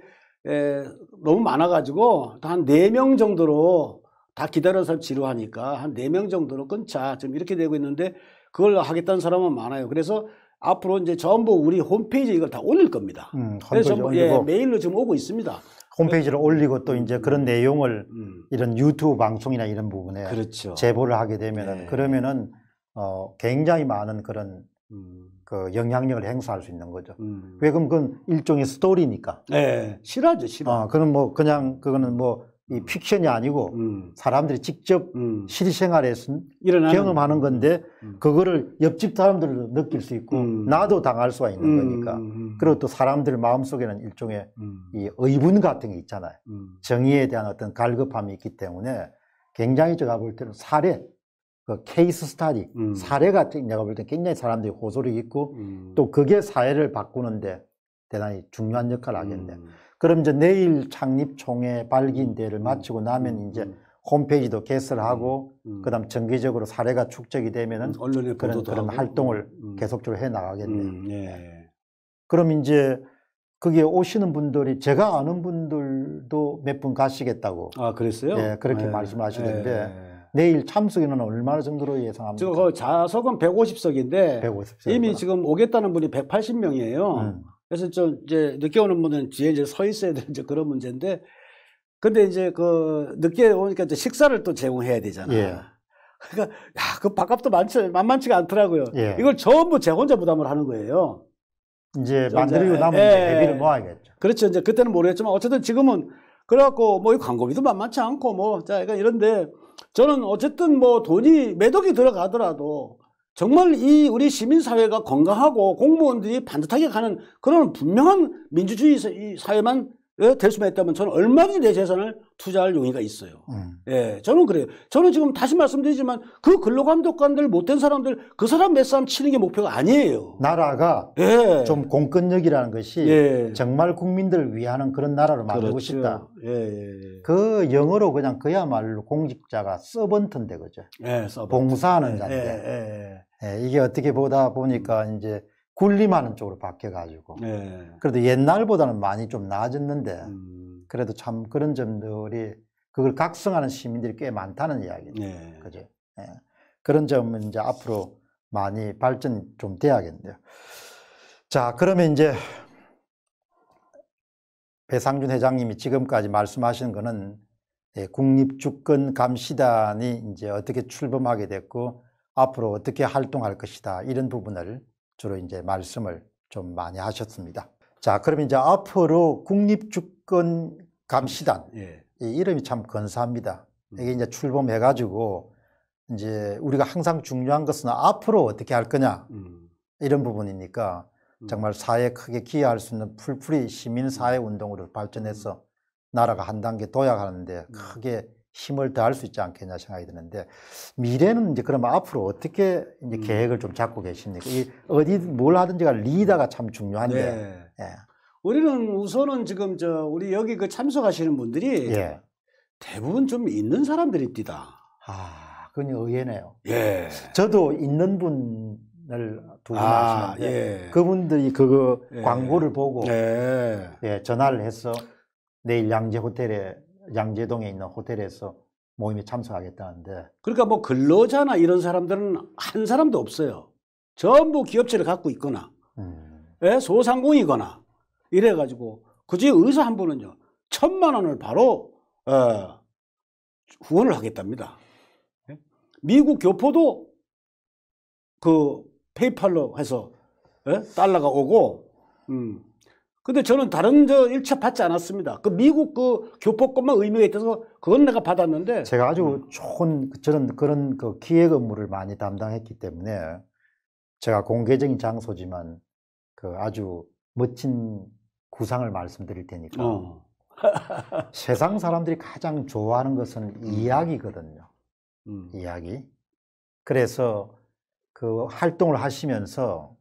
에, 예, 너무 많아가지고 한네 명 정도로 다 기다려서 지루하니까 한 네 명 정도로 끊자 지금 이렇게 되고 있는데 그걸 하겠다는 사람은 많아요. 그래서 앞으로 이제 전부 우리 홈페이지에 이걸 다 올릴 겁니다. 음, 그래서 전부 예, 메일로 지금 오고 있습니다. 홈페이지를 올리고 또 이제 그런 내용을 음. 이런 유튜브 방송이나 이런 부분에 그렇죠. 제보를 하게 되면은 네. 그러면은 어, 굉장히 많은 그런 음. 그 영향력을 행사할 수 있는 거죠. 음. 왜 그럼 그건 일종의 스토리니까. 네, 실화죠, 실화. 아, 그건 뭐 그냥 그거는 뭐이 음. 픽션이 아니고 음. 사람들이 직접 음. 실생활에서 경험하는 음. 건데 음. 그거를 옆집 사람들도 느낄 수 있고 나도 당할 수가 있는 거니까. 그리고 또 사람들 마음속에는 일종의 이 의분 같은 게 있잖아요. 정의에 대한 어떤 갈급함이 있기 때문에 굉장히 제가 볼 때는 사례, 그 케이스 스타디 음. 사례가 내가 볼때 굉장히 사람들이 호소력이 있고 음. 또 그게 사회를 바꾸는데 대단히 중요한 역할을 하겠네. 음. 그럼 이제 내일 창립총회 발기인대를 음. 마치고 나면 음. 이제 음. 홈페이지도 개설하고 그다음 정기적으로 사례가 축적이 되면은 언론에 그런 그런 활동을 계속적으로 해 나가겠네. 예. 그럼 이제 거기에 오시는 분들이 제가 아는 분들도 몇 분 가시겠다고. 아 그랬어요? 예, 그렇게 예. 말씀하시는데 예. 내일 참석인은 얼마나 정도로 예상합니까? 지금 그 좌석은 150석인데 150석 이미 지금 오겠다는 분이 180명이에요. 음. 그래서 좀 이제 늦게 오는 분은 뒤에 이제 서 있어야 되는 이제 그런 문제인데 근데 이제 그 늦게 오니까 이제 식사를 또 제공해야 되잖아요. 예. 그러니까 야, 그 밥값도 많지 만만치가 않더라고요. 예. 이걸 전부 제 혼자 부담을 하는 거예요. 이제 만들고 나면 예. 대비를 모아야겠죠. 그렇죠. 이제 그때는 모르겠지만 어쨌든 지금은 그래갖고 뭐이 광고비도 만만치 않고 뭐 자, 그러니까 저는 어쨌든 뭐 돈이 매덕이 들어가더라도 정말 이 우리 시민사회가 건강하고 공무원들이 반듯하게 가는 그런 분명한 민주주의 사회만 예, 될 수만 있다면 저는 얼마든지 내 재산을 투자할 용의가 있어요. 음. 예, 저는 그래요. 저는 지금 다시 말씀드리지만 그 근로감독관들 못된 사람들 그 사람 몇 사람 치는 게 목표가 아니에요. 나라가 예. 좀 공권력이라는 것이 예. 정말 국민들을 위하는 그런 나라를 만들고 그렇죠. 싶다. 예, 예, 예, 그 영어로 그냥 그야말로 공직자가 서번트인데 그죠. 예, 서번트. 봉사하는 자인데. 예, 이게 어떻게 보다 보니까 이제 군림하는 쪽으로 바뀌어가지고 예. 네. 그래도 옛날보다는 많이 좀 나아졌는데 음. 그래도 참 그런 점들이 그걸 각성하는 시민들이 꽤 많다는 이야기죠. 예. 그죠? 예. 그런 점은 이제 앞으로 많이 발전 좀 돼야겠네요. 자, 그러면 이제 배상준 회장님이 지금까지 말씀하신 거는 예, 국립주권 감시단이 이제 어떻게 출범하게 됐고 앞으로 어떻게 활동할 것이다 이런 부분을 주로 이제 말씀을 좀 많이 하셨습니다. 자, 그럼 이제 앞으로 국립주권 감시단 예. 이 이름이 참 건사합니다. 음. 이게 이제 출범해가지고 이제 우리가 항상 중요한 것은 앞으로 어떻게 할 거냐 음. 이런 부분이니까 음. 정말 사회에 크게 기여할 수 있는 풀풀이 시민사회 운동으로 발전해서 나라가 한 단계 도약하는데 크게 힘을 더할수 있지 않겠냐 생각이 드는데 미래는 이제 그러면 앞으로 어떻게 이제 음. 계획을 좀 잡고 계십니까? 이 어디 뭘 하든지가 리더가 참 중요한데. 네. 예. 우리는 우선은 지금 저 우리 여기 그 참석하시는 분들이 예. 대부분 좀 있는 사람들입니다. 아, 그건 의외네요. 예. 저도 있는 분을 두분 아, 시는데 예. 그분들이 그거 예. 광고를 보고 예. 예 전화를 해서 내일 양재 호텔에 양재동에 있는 호텔에서 모임에 참석하겠다는데. 그러니까 뭐 근로자나 이런 사람들은 한 사람도 없어요. 전부 기업체를 갖고 있거나, 음. 예, 소상공이거나 이래가지고 그중에 의사 한 분은요 천만 원을 바로 어, 후원을 하겠답니다. 예? 미국 교포도 그 페이팔로 해서 에? 예, 달러가 오고 음, 근데 저는 다른 저일체 받지 않았습니다. 그 미국 그 교포권만 의미가 있어서 그건 내가 받았는데 제가 아주 음. 좋은 그 저는 그런 그 기획 업무를 많이 담당했기 때문에 제가 공개적인 장소지만 그 아주 멋진 구상을 말씀드릴 테니까 어. (laughs) 세상 사람들이 가장 좋아하는 것은 음. 이야기거든요. 음. 이야기. 그래서 그 활동을 하시면서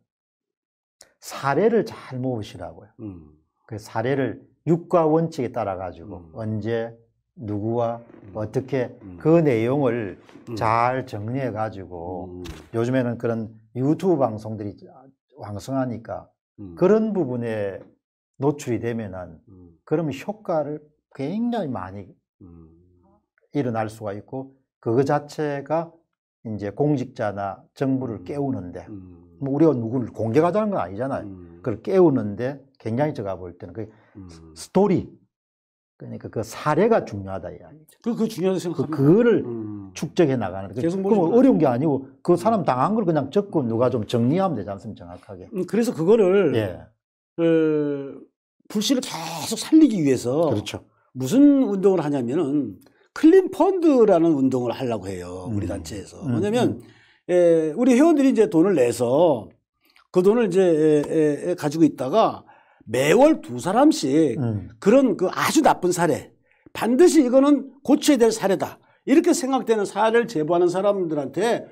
사례를 잘 모으시라고요. 음. 그 사례를 육과 원칙에 따라 가지고 음. 언제 누구와 음. 어떻게 음. 그 내용을 음. 잘 정리해 가지고 음. 요즘에는 그런 유튜브 방송들이 왕성하니까 그런 부분에 노출이 되면은 그러면 효과를 굉장히 많이 일어날 수가 있고 그거 자체가 이제 공직자나 정부를 깨우는데 뭐 우리가 누구를 공격하자는 건 아니잖아요. 음. 그걸 깨우는데 굉장히 제가 볼 때는 그 음. 스토리 그러니까 그 사례가 중요하다 이야기죠. 그, 그중요하생각 그, 그 그거를 음. 축적해 나가는. 계속 그, 그럼 어려운 게 아니고 그 음. 사람 당한 걸 그냥 적고 누가 좀 정리하면 되지 않습니까? 정확하게. 음, 그래서 그거를 예. 그 불씨를 계속 살리기 위해서 그렇죠. 무슨 운동을 하냐면은 클린 펀드라는 운동을 하려고 해요. 우리 음. 단체에서. 왜냐면 에, 예, 우리 회원들이 이제 돈을 내서 그 돈을 이제 에, 예, 에 예, 가지고 있다가 매월 두 사람씩 음. 그런 그 아주 나쁜 사례 반드시 이거는 고쳐야 될 사례다 이렇게 생각되는 사례를 제보하는 사람들한테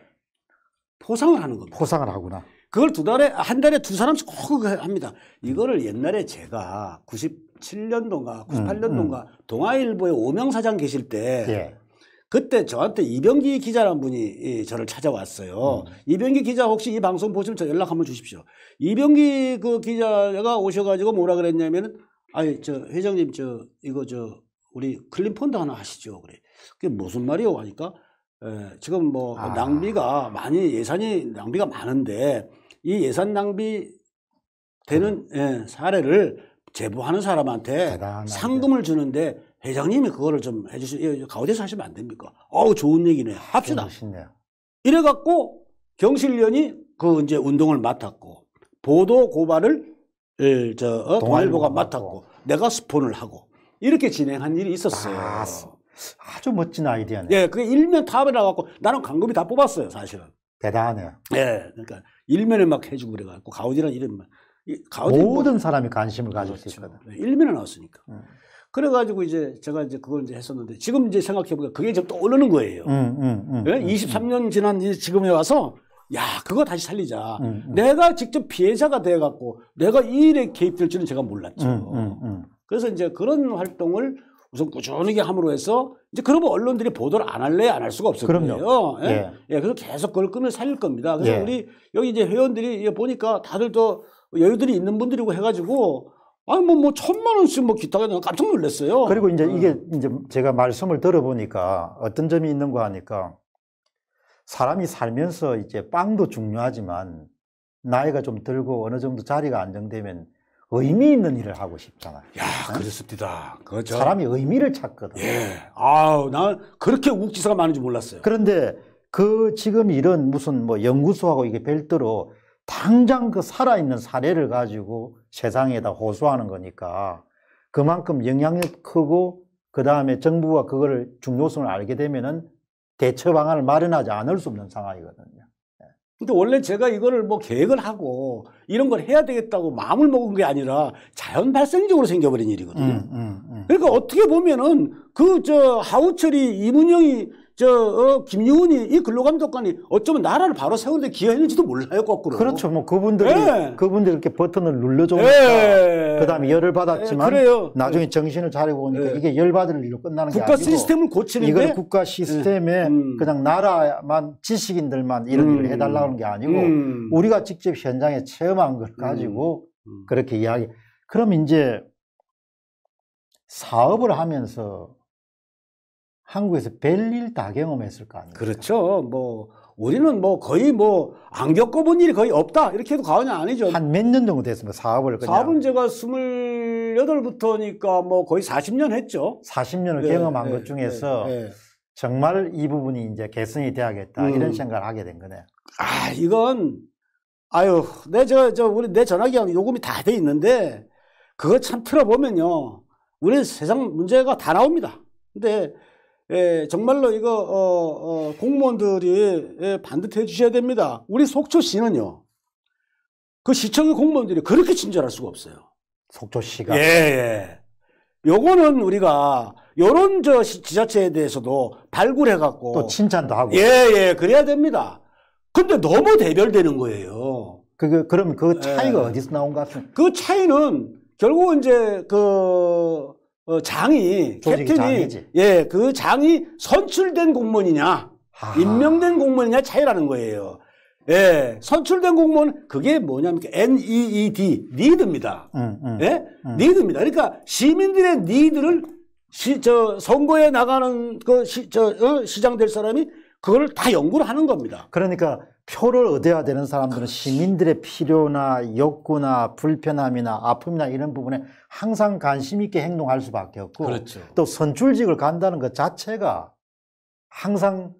포상을 하는 겁니다. 포상을 하구나. 그걸 두 달에 한 달에 두 사람씩 꼭 그 합니다. 이거를 옛날에 제가 97년도인가 98년도인가 음. 동아일보에 오명 사장 계실 때 예. 그때 저한테 이병기 기자라는 분이 예, 저를 찾아왔어요. 음. 이병기 기자 혹시 이 방송 보시면 저 연락 한번 주십시오. 이병기 그 기자가 오셔가지고 뭐라 그랬냐면은 아니 저 회장님 저 이거 저 우리 클린 펀드 하나 하시죠 그래. 그게 무슨 말이오 하니까 에, 예, 지금 뭐 아. 낭비가 많이 예산이 낭비가 많은데 이 예산 낭비 되는 음. 예, 사례를 제보하는 사람한테 대단하네. 상금을 주는데 회장님이 그거를 좀 해주시면 가오대서 하시면 안 됩니까? 어우 좋은 얘기네. 합시다. 멋있네요. 이래갖고 경실련이 그 이제 운동을 맡았고 보도 고발을 일, 예, 저 어, 동아일보가 맡았고 맞고. 내가 스폰을 하고 이렇게 진행한 일이 있었어요. 아, 아주 멋진 아이디어네. 예, 그게 일면 탑이라 갖고 나는 광고비 다 뽑았어요, 사실은. 대단하네요. 예, 그러니까 일면을 막 해주고 그래갖고 가오디란 이름 만 뭐 모든 뭐, 사람이 관심을 가질 그렇죠. 수 있거든. 일면에 나왔으니까. 음. 그래가지고 이제 제가 이제 그걸 이제 했었는데 지금 이제 생각해보니까 그게 지금 떠오르는 거예요. 음, 음, 음, 23년 음. 예? 지난 지금에 와서 야 그거 다시 살리자. 음, 음. 내가 직접 피해자가 돼갖고 내가 이 일에 개입될 줄은 제가 몰랐죠. 그래서 이제 그런 활동을 우선 꾸준하게 함으로 해서 이제 그러면 언론들이 보도를 안 할래 안 할 수가 없을 그럼요. 거예요. 예. 예. 그래서 계속 그걸 끊을 살릴 겁니다. 그래서 예. 우리 여기 이제 회원들이 보니까 다들 또 여유들이 있는 분들이고 해가지고 아니 뭐뭐 뭐 천만 원씩 뭐 기타가 그냥 깜짝 놀랐어요. 그리고 이제 이게 음. 이제 제가 말씀을 들어보니까 어떤 점이 있는가 하니까 사람이 살면서 이제 빵도 중요하지만 나이가 좀 들고 어느 정도 자리가 안정되면 의미 있는 일을 하고 싶잖아요. 야, 네? 그렇습니다. 그렇죠. 사람이 의미를 찾거든. 예. 아우, 난 그렇게 욱지사가 많은 줄 몰랐어요. 그런데 그 지금 이런 무슨 뭐 연구소하고 이게 별도로 당장 그 살아있는 사례를 가지고 세상에다 호소하는 거니까 그만큼 영향력 크고 그 다음에 정부가 그거를 중요성을 알게 되면은 대처 방안을 마련하지 않을 수 없는 상황이거든요. 예. 근데 원래 제가 이거를 뭐 계획을 하고 이런 걸 해야 되겠다고 마음을 먹은 게 아니라 자연 발생적으로 생겨버린 일이거든요. 음, 음, 음. 그러니까 어떻게 보면은 그 저 하우철이 이문영이 저 어, 김용훈이 이 근로감독관이 어쩌면 나라를 바로 세우는데 기여했는지도 몰라요 거꾸로. 그렇죠. 뭐 그분들이 예. 그분들이 이렇게 버튼을 눌러줘서 예. 그다음에 열을 받았지만 예. 나중에 예. 정신을 차리고 보니까 예. 이게 열 받을 일로 끝나는 게 아니고 국가 시스템을 고치는 이걸 국가 시스템에 예. 음. 그냥 나라만 지식인들만 이런 음. 일을 해달라는 게 아니고 음. 우리가 직접 현장에 체험한 걸 음. 가지고 음. 그렇게 이야기. 그럼 이제 사업을 하면서 한국에서 별일 다 경험했을 거 아닙니까? 그렇죠. 뭐 우리는 뭐 거의 뭐 안 겪어본 일이 거의 없다 이렇게 해도 과언이 아니죠. 한 몇 년 정도 됐습니까? 사업을 그냥. 사업은 제가 28부터니까 뭐 거의 40년 했죠. 40년을 네, 경험한 네, 것 중에서 네, 네, 정말 이 부분이 이제 개선이 돼야겠다 음. 이런 생각을 하게 된 거네요. 아 이건 아유 내 저저 저 우리 내 전화기랑 요금이 다 돼 있는데 그거 참 틀어보면요 우리 세상 문제가 다 나옵니다. 근데 예, 정말로 이거 어, 어, 공무원들이 예, 반듯 해주셔야 됩니다. 우리 속초시는요. 그 시청의 공무원들이 그렇게 친절할 수가 없어요. 속초시가. 예, 예. 요거는 우리가 요런 저 지자체에 대해서도 발굴해 갖고 또 칭찬도 하고. 예, 예. 그래야 됩니다. 근데 너무 대별되는 거예요. 그, 그 그럼 그 예. 차이가 예. 어디서 나온 것 같아요? 그 차이는 결국 은 이제 그 어, 장이 캡틴이 예 그 장이 선출된 공무원이냐 아 임명된 공무원이냐 차이라는 거예요. 예, 선출된 공무원 그게 뭐냐면 NEED 니드입니다. 음, 음, 예, 음. 니드입니다. 그러니까 시민들의 니드를 시, 저 선거에 나가는 그 시, 저 어, 시장 될 사람이 그걸 다 연구를 하는 겁니다. 그러니까 표를 얻어야 되는 사람들은 시민들의 필요나 욕구나 불편함이나 아픔이나 이런 부분에 항상 관심 있게 행동할 수밖에 없고 그렇죠. 또 선출직을 간다는 것 자체가 항상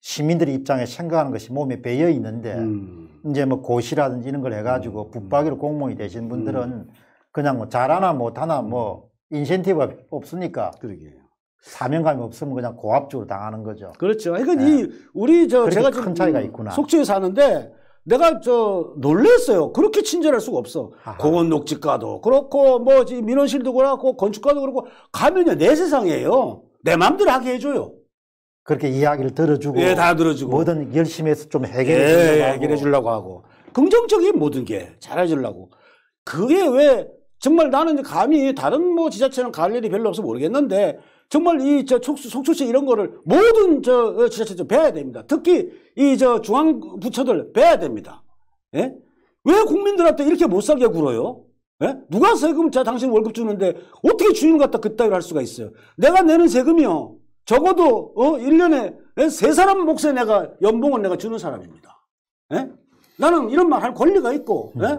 시민들의 입장에 생각하는 것이 몸에 배어 있는데 음. 이제 뭐 고시라든지 이런 걸 해가지고 음. 붙박이로 공무원이 되신 분들은 음. 그냥 뭐 잘하나 못하나 뭐 인센티브가 없으니까 그러게. 사명감이 없으면 그냥 고압적으로 당하는 거죠. 그렇죠. 그러니까 네. 이 우리 저 제가 큰 차이가 있구나. 속초에 사는데 내가 저 놀랬어요. 그렇게 친절할 수가 없어. 아하. 공원 녹지과도 그렇고 뭐 민원실도 그렇고 건축과도 그렇고 가면요 내 세상이에요. 내 마음대로 하게 해줘요. 그렇게 이야기를 들어주고, 예, 다 들어주고 뭐든 열심히 해서 좀 해결해 예, 주려고, 예, 해결해 주려고 하고 긍정적인 모든 게 잘해 주려고 그게 왜 정말 나는 감히 다른 뭐 지자체는 갈 일이 별로 없어 모르겠는데 정말 이저속초시 이런 거를 모든 저지자체에 배야 됩니다. 특히 이 저 중앙 부처들 배야 됩니다. 예? 왜 국민들한테 이렇게 못 살게 굴어요? 예? 누가 세금 자 당신 월급 주는데 어떻게 주인 갖다 그따위로 할 수가 있어요? 내가 내는 세금이요. 적어도 어 1년에 예? 세 사람 몫에 내가 연봉을 내가 주는 사람입니다. 예? 나는 이런 말 할 권리가 있고 예?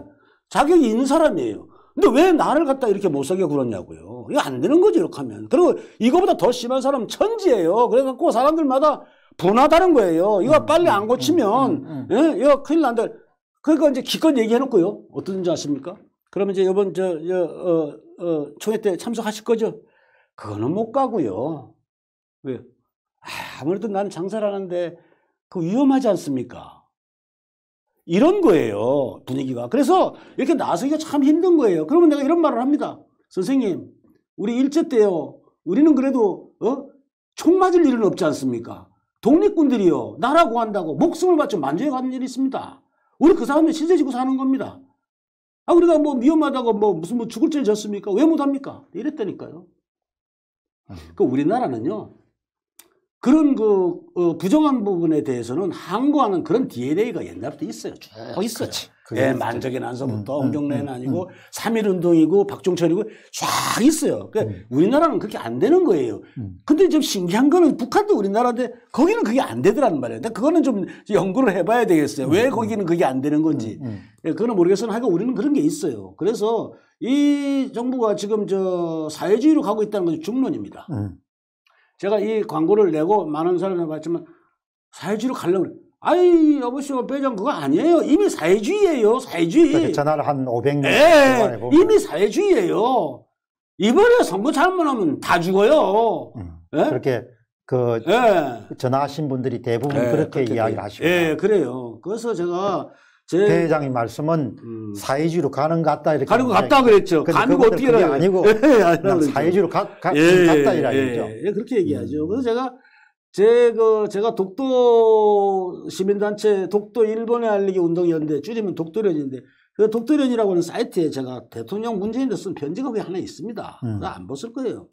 자격이 있는 사람이에요. 근데 왜 나를 갖다 이렇게 못사게 굴었냐고요. 이거 안 되는 거죠, 이렇게 하면. 그리고 이거보다 더 심한 사람 천지예요. 그래갖고 사람들마다 분하다는 거예요. 이거 음, 빨리 안 음, 고치면, 음, 음, 음, 예? 이거 큰일 난다. 그러니까 이제 기껏 얘기해놓고요. 어떤지 아십니까? 그러면 이제 이번, 저, 저 어, 어, 총회 때 참석하실 거죠? 그거는 못 가고요. 왜? 아무래도 나는 장사를 하는데 그 위험하지 않습니까? 이런 거예요. 분위기가. 그래서 이렇게 나서기가 참 힘든 거예요. 그러면 내가 이런 말을 합니다. 선생님, 우리 일제 때요. 우리는 그래도, 어? 총 맞을 일은 없지 않습니까? 독립군들이요. 나라 구한다고 목숨을 바쳐 만주에 가는 일이 있습니다. 우리 그 사람들 신세 지고 사는 겁니다. 아, 우리가 뭐 위험하다고 뭐 무슨 뭐 죽을 죄를 졌습니까? 왜 못합니까? 이랬다니까요. 음. 그 우리나라는요. 그런 그 어, 부정한 부분에 대해서는 항거하는 그런 DNA가 옛날부터 있어요. 쭉 네, 있어요. 그렇지. 예, 만적의 난서부터 음, 엄경래 는아니고 음, 음, 음. 삼일 운동이고 박종철이고 쫙 있어요. 그러니까 음. 우리나라는 그렇게 안 되는 거예요. 음. 근데 좀 신기한 거는 북한도 우리나라인데 거기는 그게 안되더란 말이에요. 근데 그거는 좀 연구를 해봐야 되겠어요. 음, 왜 거기는 그게 안 되는 건지. 예, 그거는 모르겠으나 하여간 우리는 그런 게 있어요. 그래서 이 정부가 지금 저 사회주의로 가고 있다는 것이 중론입니다. 제가 이 광고를 내고 많은 사람을 봤지만 사회주의로 가려고 그래. 아이 여보시오 배정 그거 아니에요. 이미 사회주의예요. 사회주의. 그러니까 그 전화를 한 500년. 예, 이미 사회주의예요. 이번에 선거 잘못하면 다 죽어요. 음, 예? 그렇게 그 예. 전화하신 분들이 대부분 예, 그렇게, 그렇게 이야기를 하시고. 예, 그래요. 그래서 제가 제... 대회장님 뭐 말씀은 음. 사회주의로 가는 것 같다 이렇게 가는 것 같다 그랬죠. 가는 거 어떻게 알아요? 아니고 (laughs) 예, 그렇죠. 사회주의로 가, 가, 예, 갔다 이라 했죠. 예, 예, 예, 그렇게 얘기하죠. 음. 그래서 제가 제 그 제가 독도 시민단체 독도 일본의 알리기 운동연대 줄이면 독도련인데 그 독도련이라고 하는 사이트에 제가 대통령 문재인도 쓴 편지가 그 하나 있습니다. 음. 안벗을 거예요.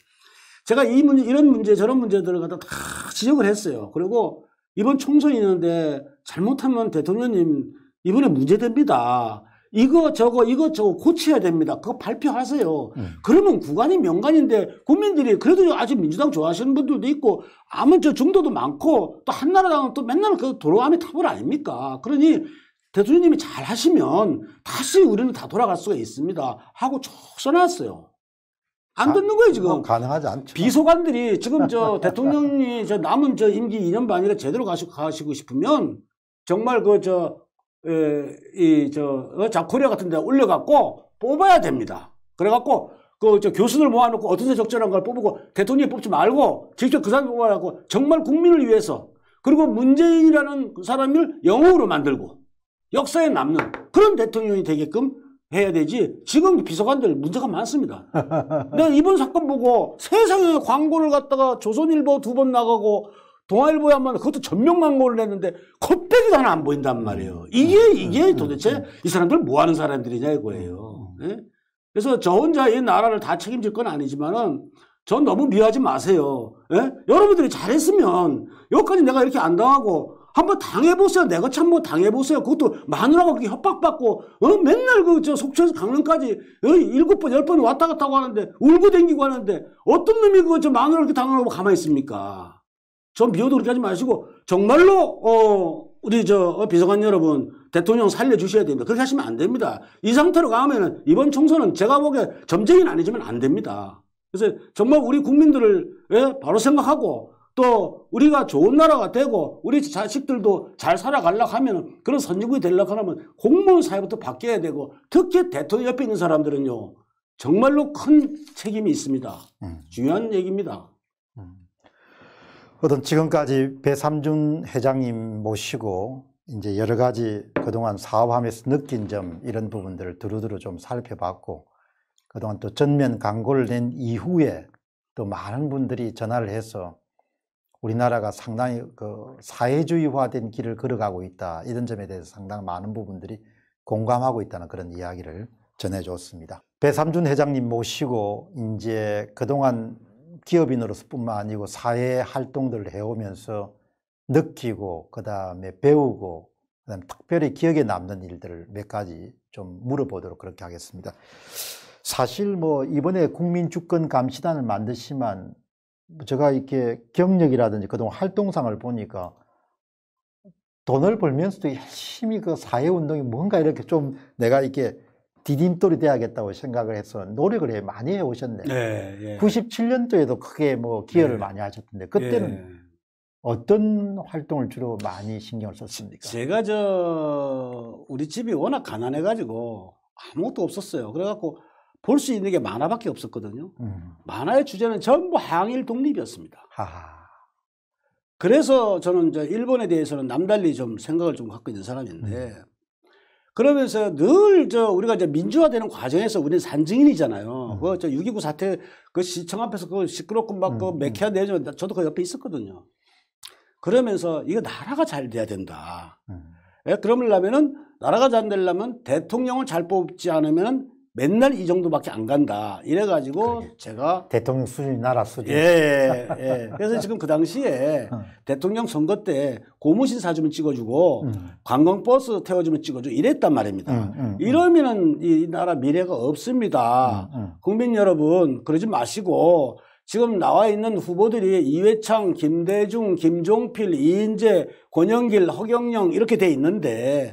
제가 이 문제 이런 문제 저런 문제들을 갖다 다 지적을 했어요. 그리고 이번 총선이 있는데 잘못하면 대통령님 이번에 문제됩니다. 이거 저거 이거 저거 고쳐야 됩니다. 그거 발표하세요. 음. 그러면 구간이 명간인데 국민들이 그래도 아직 민주당 좋아하시는 분들도 있고 아무 저 중도도 많고 또 한나라당은 또 맨날 그돌아함면 탑을 아닙니까? 그러니 대통령님이 잘 하시면 다시 우리는 다 돌아갈 수가 있습니다. 하고 촉 써놨어요. 안 듣는 거예요 지금. 뭐 가능하지 않죠. 비서관들이 지금 저 대통령이 저 남은 저 임기 2년 반이라 제대로 가시고 싶으면 정말 그저 이저 어, 자코리아 같은 데 올려갖고 뽑아야 됩니다. 그래갖고 그 저 교수들 모아놓고 어떤 데 적절한 걸 뽑고 대통령이 뽑지 말고 직접 그 사람이 뽑아갖고 정말 국민을 위해서 그리고 문재인이라는 그 사람을 영웅으로 만들고 역사에 남는 그런 대통령이 되게끔 해야 되지 지금 비서관들 문제가 많습니다. (laughs) 내가 이번 사건 보고 세상에 광고를 갖다가 조선일보 두 번 나가고 동아일보에 한번 그것도 전면 광고를 했는데 컵기도 하나 안 보인단 말이에요. 음. 이게 음. 이게 음. 도대체 이 사람들 뭐 하는 사람들이냐 이거예요. 네? 그래서 저 혼자 이 나라를 다 책임질 건 아니지만은 전 너무 미워하지 마세요. 네? 여러분들이 잘했으면 여기까지 내가 이렇게 안 당하고 한번 당해보세요. 내가 참 뭐 당해보세요. 그것도 마누라가 그렇게 협박받고, 어, 맨날 그, 저, 속초에서 강릉까지, 어, 일곱 번, 열 번 왔다 갔다 하고 하는데, 울고 댕기고 하는데, 어떤 놈이 그, 저, 마누라 이렇게 당하고 가만히 있습니까? 좀 비워도 그렇게 하지 마시고 정말로 어 우리 저 어, 비서관 여러분 대통령 살려주셔야 됩니다. 그렇게 하시면 안 됩니다. 이 상태로 가면은 이번 총선은 제가 보기에 점쟁이는 아니지만 안 됩니다. 그래서 정말 우리 국민들을 예? 바로 생각하고 또 우리가 좋은 나라가 되고 우리 자식들도 잘 살아가려고 하면 그런 선진국이 되려고 하면 공무원 사회부터 바뀌어야 되고 특히 대통령 옆에 있는 사람들은요 정말로 큰 책임이 있습니다. 음. 중요한 얘기입니다. 어떤 지금까지 배삼준 회장님 모시고 이제 여러 가지 그동안 사업하면서 느낀 점 이런 부분들을 두루두루 좀 살펴봤고 그동안 또 전면 광고를 낸 이후에 또 많은 분들이 전화를 해서 우리나라가 상당히 그 사회주의화된 길을 걸어가고 있다 이런 점에 대해서 상당히 많은 부분들이 공감하고 있다는 그런 이야기를 전해줬습니다. 배삼준 회장님 모시고 이제 그동안 기업인으로서뿐만 아니고 사회 활동들을 해오면서 느끼고 그 다음에 배우고 그 다음에 특별히 기억에 남는 일들을 몇 가지 좀 물어보도록 그렇게 하겠습니다. 사실 뭐 이번에 국민주권 감시단을 만드시만 제가 이렇게 경력이라든지 그동안 활동상을 보니까 돈을 벌면서도 열심히 그 사회운동이 뭔가 이렇게 좀 내가 이렇게 디딤돌이 돼야겠다고 생각을 해서 노력을 많이 해 오셨네요. 네, 예. 97년도에도 예. 크게 뭐 기여를 네. 많이 하셨던데 그때는 예. 어떤 활동을 주로 많이 신경을 썼습니까? 제가 저 우리 집이 워낙 가난해 가지고 아무것도 없었어요. 그래갖고 볼 수 있는 게 만화밖에 없었거든요. 음. 만화의 주제는 전부 항일 독립이었습니다. 하하. 그래서 저는 저 일본에 대해서는 남달리 좀 생각을 좀 갖고 있는 사람인데 음. 그러면서 늘 저 우리가 이제 민주화되는 과정에서 우리는 산증인이잖아요. 음. 그저 6.29 사태 그 시청 앞에서 그 시끄럽고 막그 맥혀 내죠. 저도 그 옆에 있었거든요. 그러면서 이거 나라가 잘 돼야 된다. 음. 예, 그러려면은 나라가 잘 되려면 대통령을 잘 뽑지 않으면 맨날 이 정도밖에 안 간다. 이래가지고 그래. 제가 대통령 수준 나라 수준. 예, 예, 예. 그래서 지금 그 당시에 (laughs) 어. 대통령 선거 때 고무신 사주면 찍어주고 음. 관광버스 태워주면 찍어주고 이랬단 말입니다. 음, 음, 음, 이러면은 이 나라 미래가 없습니다. 음, 음. 국민 여러분 그러지 마시고 지금 나와 있는 후보들이 이회창, 김대중, 김종필, 이인재, 권영길, 허경영 이렇게 돼 있는데.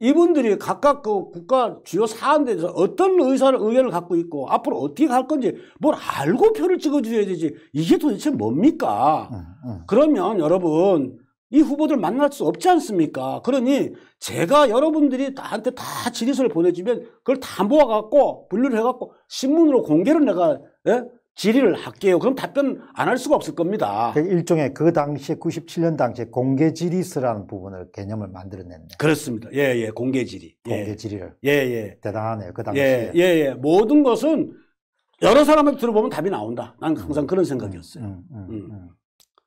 이분들이 각각 그 국가 주요 사안에 대해서 어떤 의사를 의견을 갖고 있고 앞으로 어떻게 할 건지 뭘 알고 표를 찍어줘야 되지 이게 도대체 뭡니까? 응, 응. 그러면 여러분 이 후보들 만날 수 없지 않습니까? 그러니 제가 여러분들이 나한테 다 질의서를 보내주면 그걸 다 모아갖고 분류를 해갖고 신문으로 공개를 내가 예? 질의를 할게요. 그럼 답변 안 할 수가 없을 겁니다. 그 일종의 그 당시에 97년 당시에 공개 질의서라는 부분을 개념을 만들어냈네 그렇습니다. 예, 예, 공개 질의. 예. 공개 질의를. 예, 예. 대단하네요. 그 예, 당시에. 예, 예, 모든 것은 여러 사람한테 들어보면 답이 나온다. 난 항상 음, 그런 음, 생각이었어요. 음 음, 음, 음,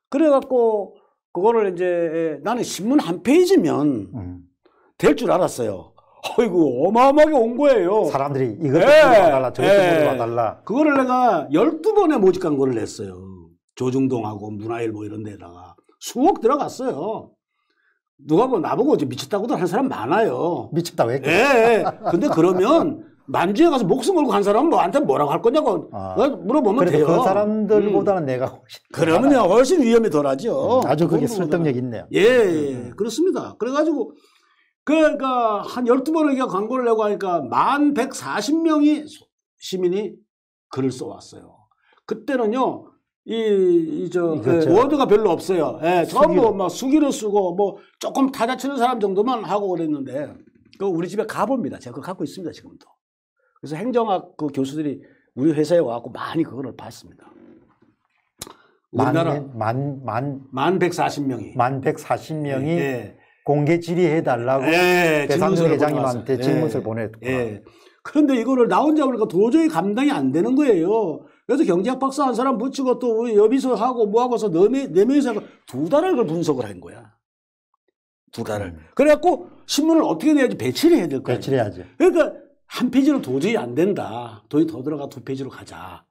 그래갖고 그거를 이제 나는 신문 한 페이지면 될 줄 알았어요. 어이구 어마어마하게 온 거예요. 사람들이 이것 좀 예. 와달라 저것 좀 예. 와달라. 그거를 내가 열두 번에 모집 한고를 냈어요. 조중동하고 문화일보 뭐 이런 데다가 수억 들어갔어요. 누가 뭐 나보고 미쳤다고도 한 사람 많아요. 미쳤다고 했겠 예, 예. 근데 그러면 만주에 가서 목숨 걸고 간 사람은 너한테 뭐라고 할 거냐고 아, 어, 물어보면 돼요. 그 사람들보다는 음. 내가 훨씬 그러면 훨씬 위험이 덜하죠. 음, 아주 그게 설득력 있네요. 예, 예. 음. 그렇습니다. 그래가지고 그러니까 한 12번을 이게 광고를 내고 하니까 만 140명이 시민이 글을 써왔어요. 그때는요. 이, 이, 저, 그 워드가 별로 없어요. 예, 전부 막 수기로 뭐 쓰고, 뭐, 조금 타자치는 사람 정도만 하고 그랬는데, 그 우리 집에 가봅니다. 제가 그걸 갖고 있습니다, 지금도. 그래서 행정학 그 교수들이 우리 회사에 와갖고 많이 그거를 봤습니다. 우리나라. 만, 만, 만, 만 140명이. 만 140명이. 예. 공개 질의해달라고 예, 배상준 회장님한테 질문을 예, 보냈고 예. 그런데 이거를 나 혼자 보니까 도저히 감당이 안 되는 거예요. 그래서 경제학 박사 한 사람 붙이고 또 우리 여비서하고 뭐하고서 네, 네 명이서 두 달을 그 분석을 한 거야. 두 달을. 음. 그래갖고 신문을 어떻게 내야지 배치를 해야 될 거야. 배치를 해야지. 그러니까 한페이지로 도저히 안 된다. 돈이 더 들어가 두 페이지로 가자.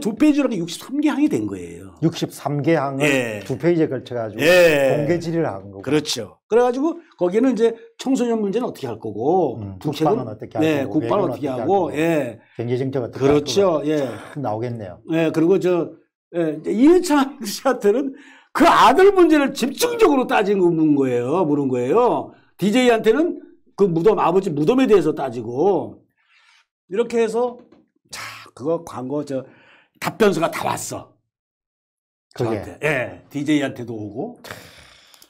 두 페이지로 63개 항이 된 거예요. 63개 항을 예. 두 페이지에 걸쳐가지고 예. 공개 질의를 한 거고. 그렇죠. 그래가지고 거기는 이제 청소년 문제는 어떻게 할 거고 음, 국책은 어떻게 할 거고 네, 국방은 어떻게, 어떻게 하고, 하고 예. 경제 정책 어떻게 그렇죠. 할 거고 예. 나오겠네요. 예, 그리고 저 예, 이해창 씨한테는 그 아들 문제를 집중적으로 따진 거, 묻는 거예요. 물은 거예요. DJ한테는 그 무덤 아버지 무덤에 대해서 따지고 이렇게 해서 자 그거 광고 저 답변서가 다 왔어. 그게. 저한테. 예. DJ한테도 오고.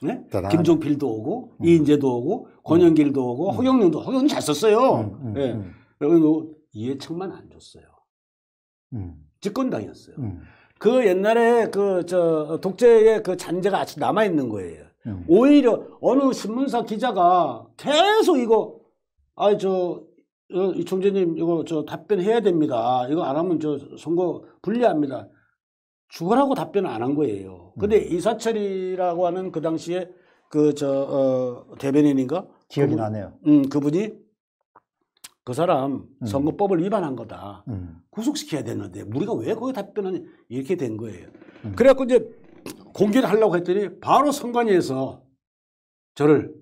네? 김종필도 오고 음. 이인재도 오고 음. 권영길도 오고 음. 허경영도 허경영 잘 썼어요. 음, 음 예. 음. 그리고 이해창만 안 줬어요. 집권당이었어요. 그 옛날에 그 저 독재의 그 잔재가 아직 남아 있는 거예요. 오히려 어느 신문사 기자가 계속 이거 아저 어, 이 총재님 이거 저 답변해야 됩니다. 이거 안 하면 저 선거 불리합니다. 죽어라고 답변안 한 거예요. 근데 음. 이사철이라고 하는 그 당시에 그저 어, 대변인인가 기억이 그분, 나네요. 음 그분이 그 사람 음. 선거법을 음. 위반한 거다. 음. 구속시켜야 되는데 우리가 왜 거기 답변을 이렇게 된 거예요. 음. 그래갖고 이제 공개를 하려고 했더니 바로 선관위에서 저를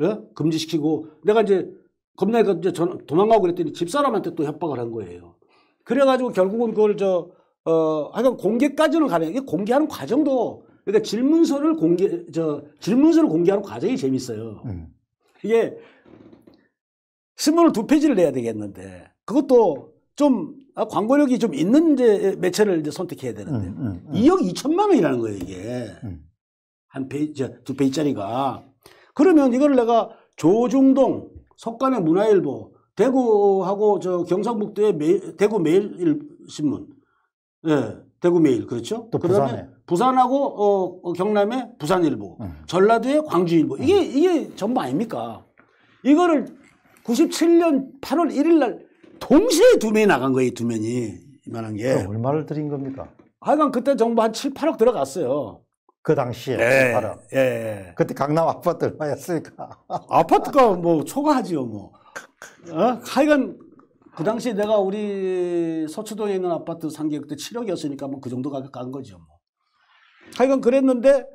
예? 금지시키고 내가 이제 겁나니까 이제 전, 도망가고 그랬더니 집사람한테 또 협박을 한 거예요. 그래가지고 결국은 그걸 저, 어, 하여간 공개까지는 가네. 이게 공개하는 과정도, 그러니까 질문서를 공개, 저, 질문서를 공개하는 과정이 재밌어요. 음. 이게 2 2을두 페이지를 내야 되겠는데 그것도 좀 아, 광고력이 좀 있는 이제 매체를 이제 선택해야 되는데 음, 음, 2억 음. 2천만 원이라는 거예요 이게 음. 한 페이지 두 페이지짜리가 그러면 이걸 내가 조중동 속간의 문화일보, 대구하고 저 경상북도의 매일, 대구 매일 신문, 예, 대구 매일 그렇죠. 또 그다음에 부산에. 부산하고 어, 어, 경남의 부산일보, 음. 전라도의 광주일보. 이게 음. 이게 전부 아닙니까? 이거를 97년 8월 1일 날 동시에 두 명이 나간 거예요, 두 명이. 이만한 게. 얼마를 들인 겁니까? 하여간 그때 정부 한 7, 8억 들어갔어요. 그 당시에 예, 예, 예. 그때 강남 아파트 얼마였으니까. (laughs) 아파트가 뭐 초과하지요 뭐. 어? 하여간 그 당시 에 내가 우리 서초동에 있는 아파트 산게 그때 7억이었으니까 뭐 그 정도 가격 간 거죠 뭐. 하여간 그랬는데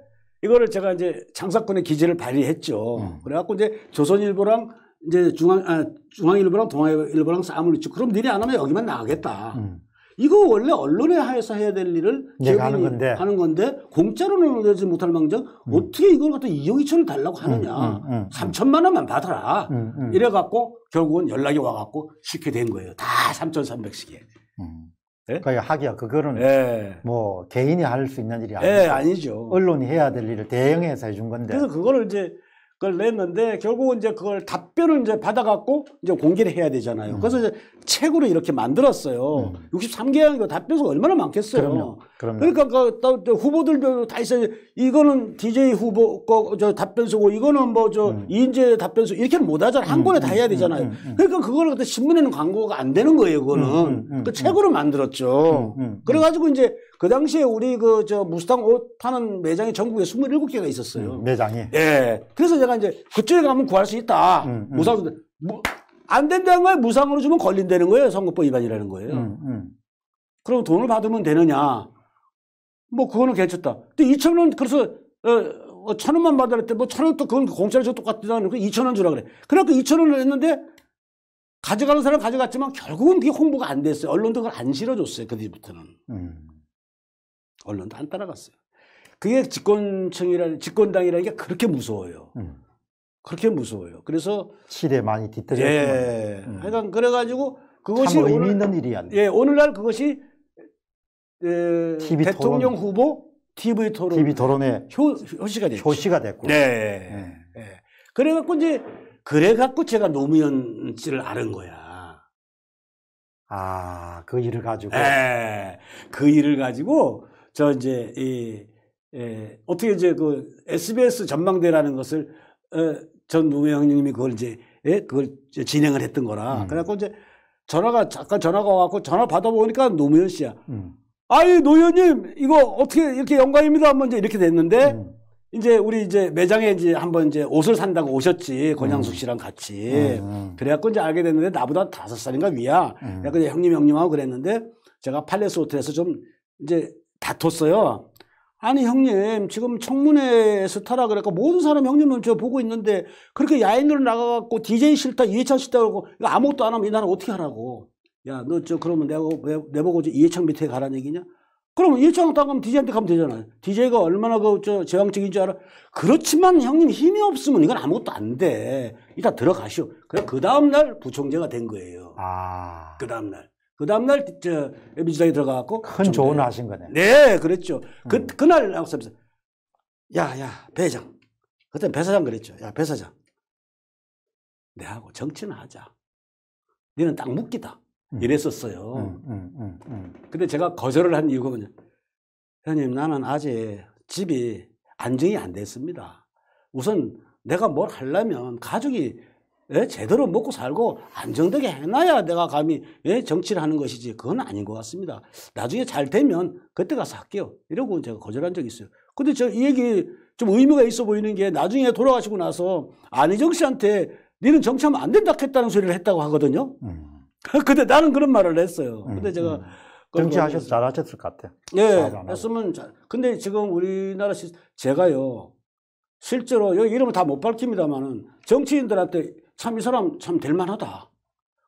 이거를 제가 이제 장사권의 기재를 발휘했죠. 음. 그래갖고 이제 조선일보랑 이제 중앙 아, 중앙일보랑 동아일보랑 싸움을 했죠. 그럼 니네 안 하면 여기만 나가겠다. 음. 이거 원래 언론에 하여서 해야 될 일을 네, 하는 건데. 하는 건데 공짜로는 내지 못할 망정 음. 어떻게 이걸 갖다 이용이천을 달라고 음, 하느냐 음, 음, 3천만 음. 원만 받아라 음, 이래 갖고 결국은 연락이 와 갖고 쉽게 된 거예요 다 3,300씩에 네? 그러니까 하기야 그거는 네. 뭐 개인이 할 수 있는 일이 예, 아니죠. 네, 아니죠. 언론이 해야 될 일을 대행해서 해준 건데. 그래서 그거를 이제 그걸 냈는데 결국은 이제 그걸 답변을 이제 받아갖고 이제 공개를 해야 되잖아요. 그래서 이제 책으로 이렇게 만들었어요. 음. 6 3개의답변서가 얼마나 많겠어요. 그럼요. 그럼요. 그러니까 그, 후보들도 다 있어요. 이거는 DJ 후보 거저 답변서고 이거는 뭐저 음. 인재답변서 이렇게는 못하잖아. 한 음. 권에 다 해야 되잖아요. 음. 그러니까 그걸 갖다 신문에는 광고가 안 되는 거예요. 그거는 그 책으로 만들었죠. 그래가지고 이제 그 당시에 우리 그 저 무스탕 옷 파는 매장이 전국에 2 7개가 있었어요. 음, 매장이. 예. 그래서 제가 이제 그쪽에 가면 구할 수 있다. 음, 음. 무상 뭐, 안 된다는 거예 무상으로 주면 걸린다는 거예요. 선거법 위반이라는 거예요. 음, 음. 그럼 돈을 받으면 되느냐? 뭐 그거는 괜찮다. 근데 2천 원 그래서 어, 어 천 원만 받아랬대. 뭐천 원 또 그건 공짜로 줘 똑같다는 거 그 2천 원 주라 그래. 그래갖고 2천 원을 했는데 가져가는 사람 가져갔지만 결국은 그게 홍보가 안 됐어요. 언론도 그걸 안 실어줬어요. 그 뒤부터는. 음. 언론도 안 따라갔어요. 그게 집권층이라는 집권당이라는 게 그렇게 무서워요. 음. 그렇게 무서워요. 그래서 실에 많이 뒤떨어졌죠. 예. 음. 그러니 그래가지고 그것이 참 의미 있는 일이야. 예, 오늘날 그것이 에, TV 대통령 토론, 후보 TV 토론 TV 토론에 효, 시가 됐죠. 효시가 됐고. 네. 네. 네. 그래갖고 이제 그래갖고 제가 노무현 씨를 아는 거야. 아, 그 일을 가지고. 예. 그 일을 가지고 저 이제 이 에, 예, 어떻게 이제 그 SBS 전망대라는 것을 에, 어, 전노우형님이 그걸 이제 에? 예, 그걸 이제 진행을 했던 거라. 음. 그래갖고 이제 전화가 잠깐 전화가 와갖고 전화 받아보니까 노무현 씨야. 음. 아유 노현님 이거 어떻게 이렇게 영광입니다 한번 이제 이렇게 됐는데 음. 이제 우리 이제 매장에 이제 한번 이제 옷을 산다고 오셨지 음. 권양숙 씨랑 같이 음. 그래갖고 이제 알게 됐는데 나보다 다섯 살인가 위야. 음. 그래갖고 형님 형님하고 그랬는데 제가 팔레스 호텔에서 좀 이제 다퉜어요. 아니 형님 지금 청문회에서 타라 그랬고 모든 사람 이 형님 눈저 보고 있는데 그렇게 야인으로 나가갖고 DJ 싫다 이해창 싫다 그러고 이거 아무것도 안 하면 이 나라 어떻게 하라고 야너 저 그러면 내가 내보고 이해창 밑에 가란 얘기냐 그러면 이해찬 따가면 DJ한테 가면 되잖아요 DJ가 얼마나 그저 제왕적인 줄 알아 그렇지만 형님 힘이 없으면 이건 아무것도 안돼 일단 들어가시오 그래 그 다음날 부총재가 된 거예요 아... 그 다음날 그 다음날 저 민주당에 들어가갖고 큰 조언을 하신 거네. 네, 그랬죠. 그 음. 그날 하고 서면서 야야 배장 그때 배 사장 그랬죠. 야배 사장 내하고 정치는 하자. 너는 딱 묶이다. 음. 이랬었어요. 음 음, 음, 음, 근데 제가 거절을 한 이유가 뭐냐. 회님 나는 아직 집이 안정이 안 됐습니다. 우선 내가 뭘 하려면 가족이 예? 제대로 먹고 살고 안정되게 해놔야 내가 감히 예? 정치를 하는 것이지 그건 아닌 것 같습니다. 나중에 잘 되면 그때 가서 할게요. 이러고 제가 거절한 적이 있어요. 근데 저 이 얘기 좀 의미가 있어 보이는 게 나중에 돌아가시고 나서 안희정 씨한테 니는 정치하면 안 된다 했다는 소리를 했다고 하거든요. 음. (laughs) 근데 나는 그런 말을 했어요. 음, 근데 음, 제가 음. 정치하셔서 잘하셨을 것 같아요. 예, 했으면 잘. 근데 지금 우리나라 시, 제가요 실제로 여기 이름을 다 못 밝힙니다만은 정치인들한테 참이 사람 참 될만하다.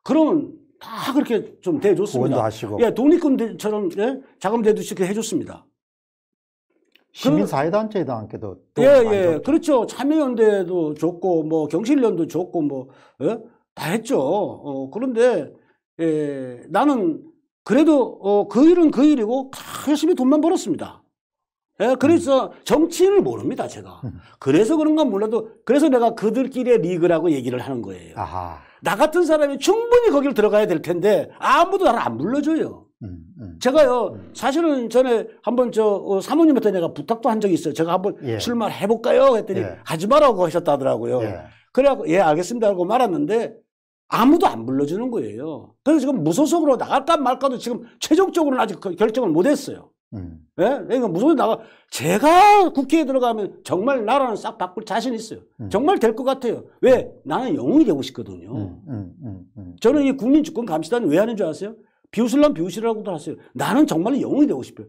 그러면 다 그렇게 좀 대줬습니다. 하시고. 예, 독립군처럼 예? 자금 대두시 이렇게 해줬습니다. 그 시민사회단체에도 함께도 예, 예. 그렇죠. 참여연대도 줬고, 뭐, 경실련도 줬고, 뭐, 예? 다 했죠. 어, 그런데, 예, 나는 그래도, 어, 그 일은 그 일이고, 열심히 돈만 벌었습니다. 예, 그래서 음. 정치인을 모릅니다, 제가. 음. 그래서 그런가 몰라도, 그래서 내가 그들끼리의 리그라고 얘기를 하는 거예요. 아하. 나 같은 사람이 충분히 거길 들어가야 될 텐데, 아무도 나를 안 불러줘요. 음, 음. 제가요, 음. 사실은 전에 한번 저 어, 사모님한테 내가 부탁도 한 적이 있어요. 제가 한번 예. 출마 해볼까요? 했더니 예. 하지 말라고 하셨다 하더라고요. 예. 그래갖고, 예, 알겠습니다. 하고 말았는데, 아무도 안 불러주는 거예요. 그래서 지금 무소속으로 나갈까 말까도 지금 최종적으로는 아직 결정을 못 했어요. 음. 예? 그러니까 무슨건 나가 제가 국회에 들어가면 정말 나라는 싹 바꿀 자신 있어요. 음. 정말 될 것 같아요. 왜? 예. 나는 영웅이 되고 싶거든요. 음, 저는 이 국민 주권 감시단 왜 하는 줄 아세요? 비웃을란 비웃으라고도 하세요. 나는 정말 영웅이 되고 싶어요.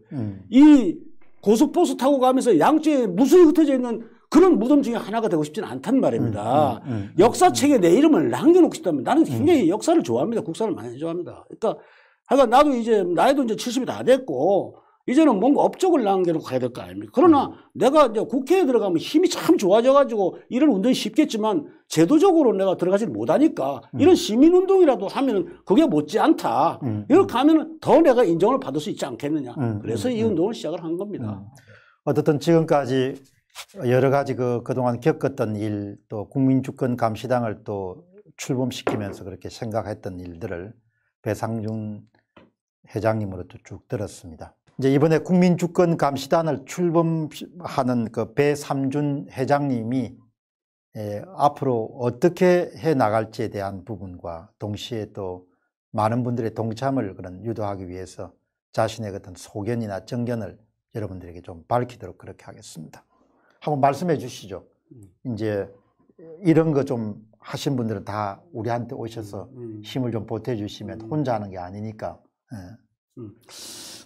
이 고속버스 타고 가면서 양쪽에 무수히 흩어져 있는 그런 무덤 중에 하나가 되고 싶진 않단 말입니다. 역사책에 내 이름을 남겨놓고 싶다면 나는 굉장히 역사를 좋아합니다. 국사를 많이 좋아합니다. 그러니까 하여간 나도 이제 나이도 이제 70이 다 됐고 이제는 뭔가 업적을 남겨놓고 가야 될 거 아닙니까? 그러나 음. 내가 이제 국회에 들어가면 힘이 참 좋아져가지고 이런 운동이 쉽겠지만 제도적으로 내가 들어가지 못하니까 음. 이런 시민운동이라도 하면은 그게 못지않다. 음, 음. 이렇게 하면은 더 내가 인정을 받을 수 있지 않겠느냐. 음, 그래서 음, 이 운동을 시작을 한 겁니다. 어쨌든 지금까지 여러 가지 그 그동안 겪었던 일 또 국민주권 감시당을 또 출범시키면서 그렇게 생각했던 일들을 배상준 회장님으로도 쭉 들었습니다. 이제 이번에 국민주권 감시단을 출범하는 그 배삼준 회장님이 예, 앞으로 어떻게 해 나갈지에 대한 부분과 동시에 또 많은 분들의 동참을 그런 유도하기 위해서 자신의 어떤 소견이나 정견을 여러분들에게 좀 밝히도록 그렇게 하겠습니다. 한번 말씀해 주시죠. 음. 이제 이런 거 좀 하신 분들은 다 우리한테 오셔서 음, 음. 힘을 좀 보태 주시면 혼자 하는 게 아니니까. 예. 음.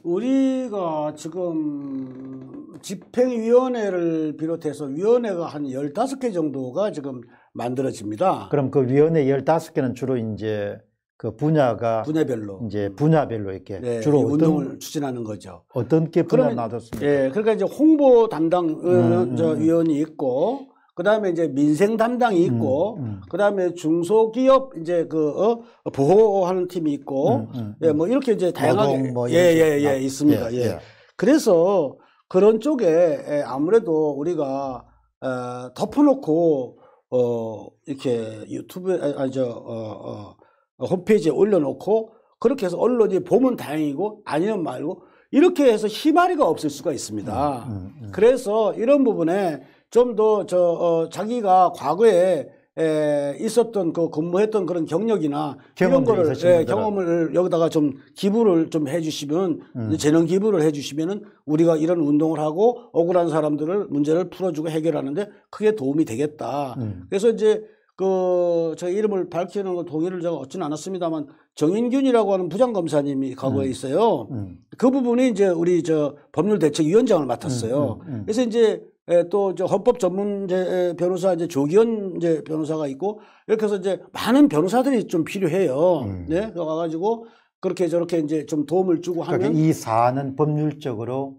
우리가 지금 집행위원회를 비롯해서 위원회가 한1 5개 정도가 지금 만들어집니다. 그럼 그 위원회 1 5 개는 주로 이제 그 분야가 분야별로 이제 분야별로 이렇게 네, 주로 운동을 추진하는 거죠. 어떤 게 분야 나눴습니까? 예, 그러니까 이제 홍보 담당 어, 음, 음, 음. 위원이 있고 그다음에 이제 민생 담당이 음, 있고 음, 음. 그다음에 중소기업 이제 그 어, 보호하는 팀이 있고 음, 음 예, 음. 뭐 이렇게 이제 다양하게 뭐 예예예 예, 예, 예 아, 있습니다. 예, 예, 예. 그래서 그런 쪽에 아무래도 우리가 어, 덮어놓고 어 이렇게 유튜브에 아저 아, 어, 어, 홈페이지에 올려놓고 그렇게 해서 언론이 보면 다행이고 아니면 말고 이렇게 해서 희말이가 없을 수가 있습니다. 그래서 이런 부분에 좀 더저 어, 자기가 과거에 에, 있었던 그 근무했던 그런 경력이나 이런 거를 예, 경험을 여기다가 좀 기부를 좀 해주시면 음. 재능 기부를 해주시면은 우리가 이런 운동을 하고 억울한 사람들을 문제를 풀어주고 해결하는데 크게 도움이 되겠다. 음. 그래서 이제 그 저 이름을 밝히는 거 동의를 제가 얻지는 않았습니다만 정인균이라고 하는 부장 검사님이 과거에 음. 있어요. 음. 그 부분이 이제 우리 저 법률대책위원장을 맡았어요. 음, 그래서 이제 예, 또, 저 헌법 전문 제 변호사, 이제 조기현 이제 변호사가 있고, 이렇게 해서 이제 많은 변호사들이 좀 필요해요. 음. 네. 예, 와가지고 그렇게 저렇게 이제 좀 도움을 주고 그러니까 하면. 이 사안은 법률적으로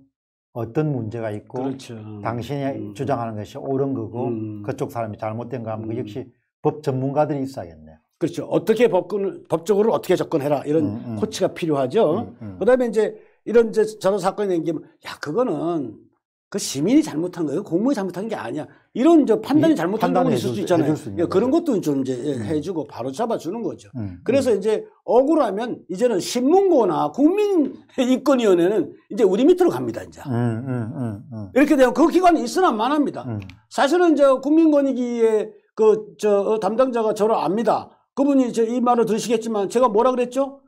어떤 문제가 있고, 그렇죠. 당신이 음. 주장하는 것이 옳은 거고, 음. 그쪽 사람이 잘못된 거 하면 음. 역시 법 전문가들이 있어야겠네요. 그렇죠. 어떻게 법근을, 법적으로 어떻게 접근해라. 이런 음, 음. 코치가 필요하죠. 음, 그 다음에 이제 이런 이제 저런 사건이 생기면, 야, 그거는 그 시민이 잘못한 거예요. 공무원이 잘못한 게 아니야. 이런 저 판단이 잘못한 부분이 있을 수 있잖아요. 예, 그런 것도 좀 이제 음. 해주고 바로 잡아주는 거죠. 음. 그래서 음. 이제 억울하면 이제는 신문고나 국민인권위원회는 (laughs) 이제 우리 밑으로 갑니다. 이제 음, 음, 음, 이렇게 되면 그 기관이 있으나 만합니다. 사실은 저 국민권익위의 그 저 담당자가 저를 압니다. 그분이 이이 말을 들으시겠지만 제가 뭐라 그랬죠?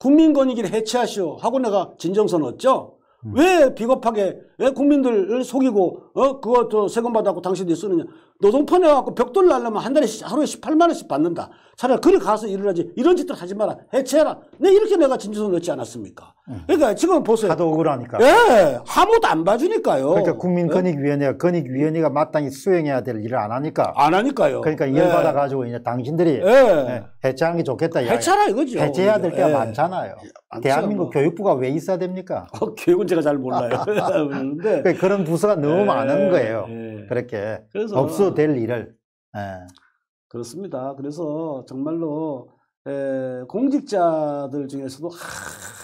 국민권익위를 해체하시오 하고 내가 진정서 넣었죠. 왜 비겁하게 왜 국민들을 속이고 어 그거 저 세금 받아갖고 당신들이 쓰느냐 노동판에 갖고 벽돌 날려면 한 달에 하루에 18만원씩 받는다. 차라리 그를 가서 일을 하지. 이런 짓들 하지 마라. 해체해라. 네, 이렇게 내가 진주선 넣지 않았습니까? 음. 그러니까 지금 보세요. 다도 억울하니까. 예. 아무도 안 봐주니까요. 그러니까 국민권익위원회가, 예? 권익위원회가 마땅히 수행해야 될 일을 안 하니까. 안 하니까요. 그러니까 이 열받아가지고 예. 이제 당신들이 예. 예. 해체하는 게 좋겠다. 해체라 하 이거죠. 해체해야 될게가 예. 많잖아요. 대한민국 뭐. 교육부가 왜 있어야 됩니까? (laughs) 어, 교육은 제가 잘 몰라요. (laughs) 그런데 그러니까 그런 부서가 너무 많은 거예요. 그렇게. 그래서 없어 될 일을. 예. 그렇습니다. 그래서 정말로 에, 공직자들 중에서도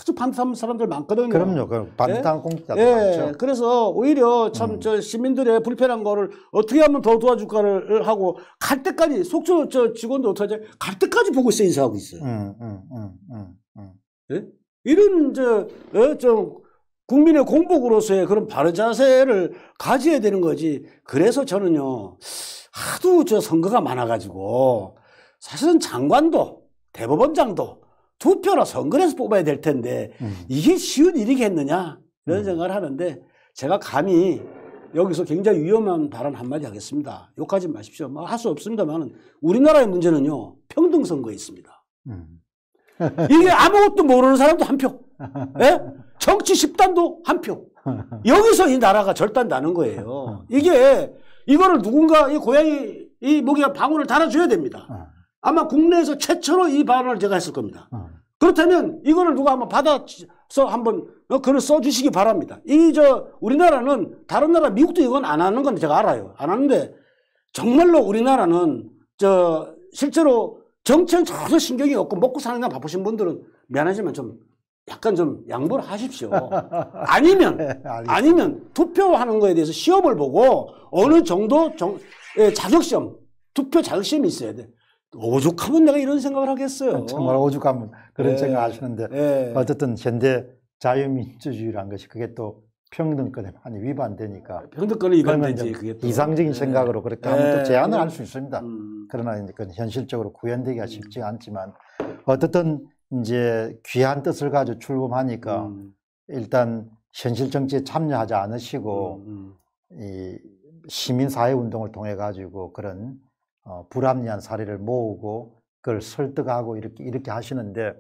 아주 반탐 사람들 많거든요. 그럼요. 그럼 반탐 예? 공직자들 예. 많죠. 그래서 오히려 참저 음. 시민들의 불편한 거를 어떻게 하면 더 도와줄까를 하고 갈 때까지 속초 저 직원도 어떻게 갈 때까지 보고 있어 인사하고 있어요. 음, 음, 음, 음, 음. 예? 이런 저좀 어, 국민의 공복으로서의 그런 바른 자세를 가져야 되는 거지. 그래서 저는요, 하도 저 선거가 많아가지고, 사실은 장관도, 대법원장도 투표로 선거에서 뽑아야 될 텐데, 음. 이게 쉬운 일이겠느냐? 이런 음. 생각을 하는데, 제가 감히 여기서 굉장히 위험한 발언 한마디 하겠습니다. 욕하지 마십시오. 뭐 할 수 없습니다만, 우리나라의 문제는요, 평등선거에 있습니다. 음. 이게 아무것도 모르는 사람도 한 표. (laughs) 예? 정치 1단도한 표. 여기서 이 나라가 절단 나는 거예요. 이게 이거를 누군가 이 고양이 이 목에 방울을 달아줘야 됩니다. 어. 아마 국내에서 최초로 이 발언을 제가 했을 겁니다. 어. 그렇다면 이거를 누가 한번 받아서 한번 어, 글을 써주시기 바랍니다. 이 저 우리나라는 다른 나라 미국도 이건 안 하는 건 제가 알아요. 안 하는데 정말로 우리나라는 저 실제로 정치는 전혀 신경이 없고 먹고 사는 건 바쁘신 분들은 미안하지만 좀 약간 좀 양보를 하십시오. 아니면 (laughs) 네, 아니면 투표하는 거에 대해서 시험을 보고 어느 정도 정, 예, 자격시험 투표 자격시험이 있어야 돼. 오죽하면 내가 이런 생각을 하겠어요. (laughs) 정말 오죽하면 그런 네. 생각 하시는데 네. 어쨌든 현대 자유민주주의란 것이 그게 또 평등권에 많이 위반되니까 평등권에 위반되지 그게 또. 이상적인 네. 생각으로 그렇게 하면 또 네. 제한을 할 수 있습니다. 음. 그러나 그건 현실적으로 구현되기가 쉽지 않지만 어쨌든 이제 귀한 뜻을 가지고 출범하니까 음. 일단 현실 정치에 참여하지 않으시고 음, 음. 이 시민사회 운동을 통해 가지고 그런 어, 불합리한 사례를 모으고 그걸 설득하고 이렇게 이렇게 하시는데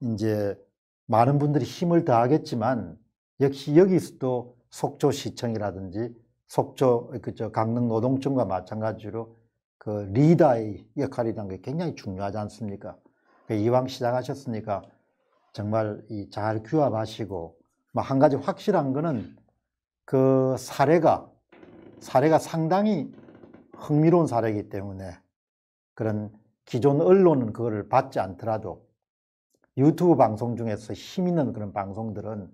이제 많은 분들이 힘을 더하겠지만 역시 여기서도 속초시청이라든지 속초 그저 강릉 노동청과 마찬가지로 그 리더의 역할이라는 게 굉장히 중요하지 않습니까? 그 이왕 시작하셨으니까 정말 잘 규합하시고 뭐한 가지 확실한 거는 그 사례가 사례가 상당히 흥미로운 사례이기 때문에 그런 기존 언론은 그거를 받지 않더라도 유튜브 방송 중에서 힘 있는 그런 방송들은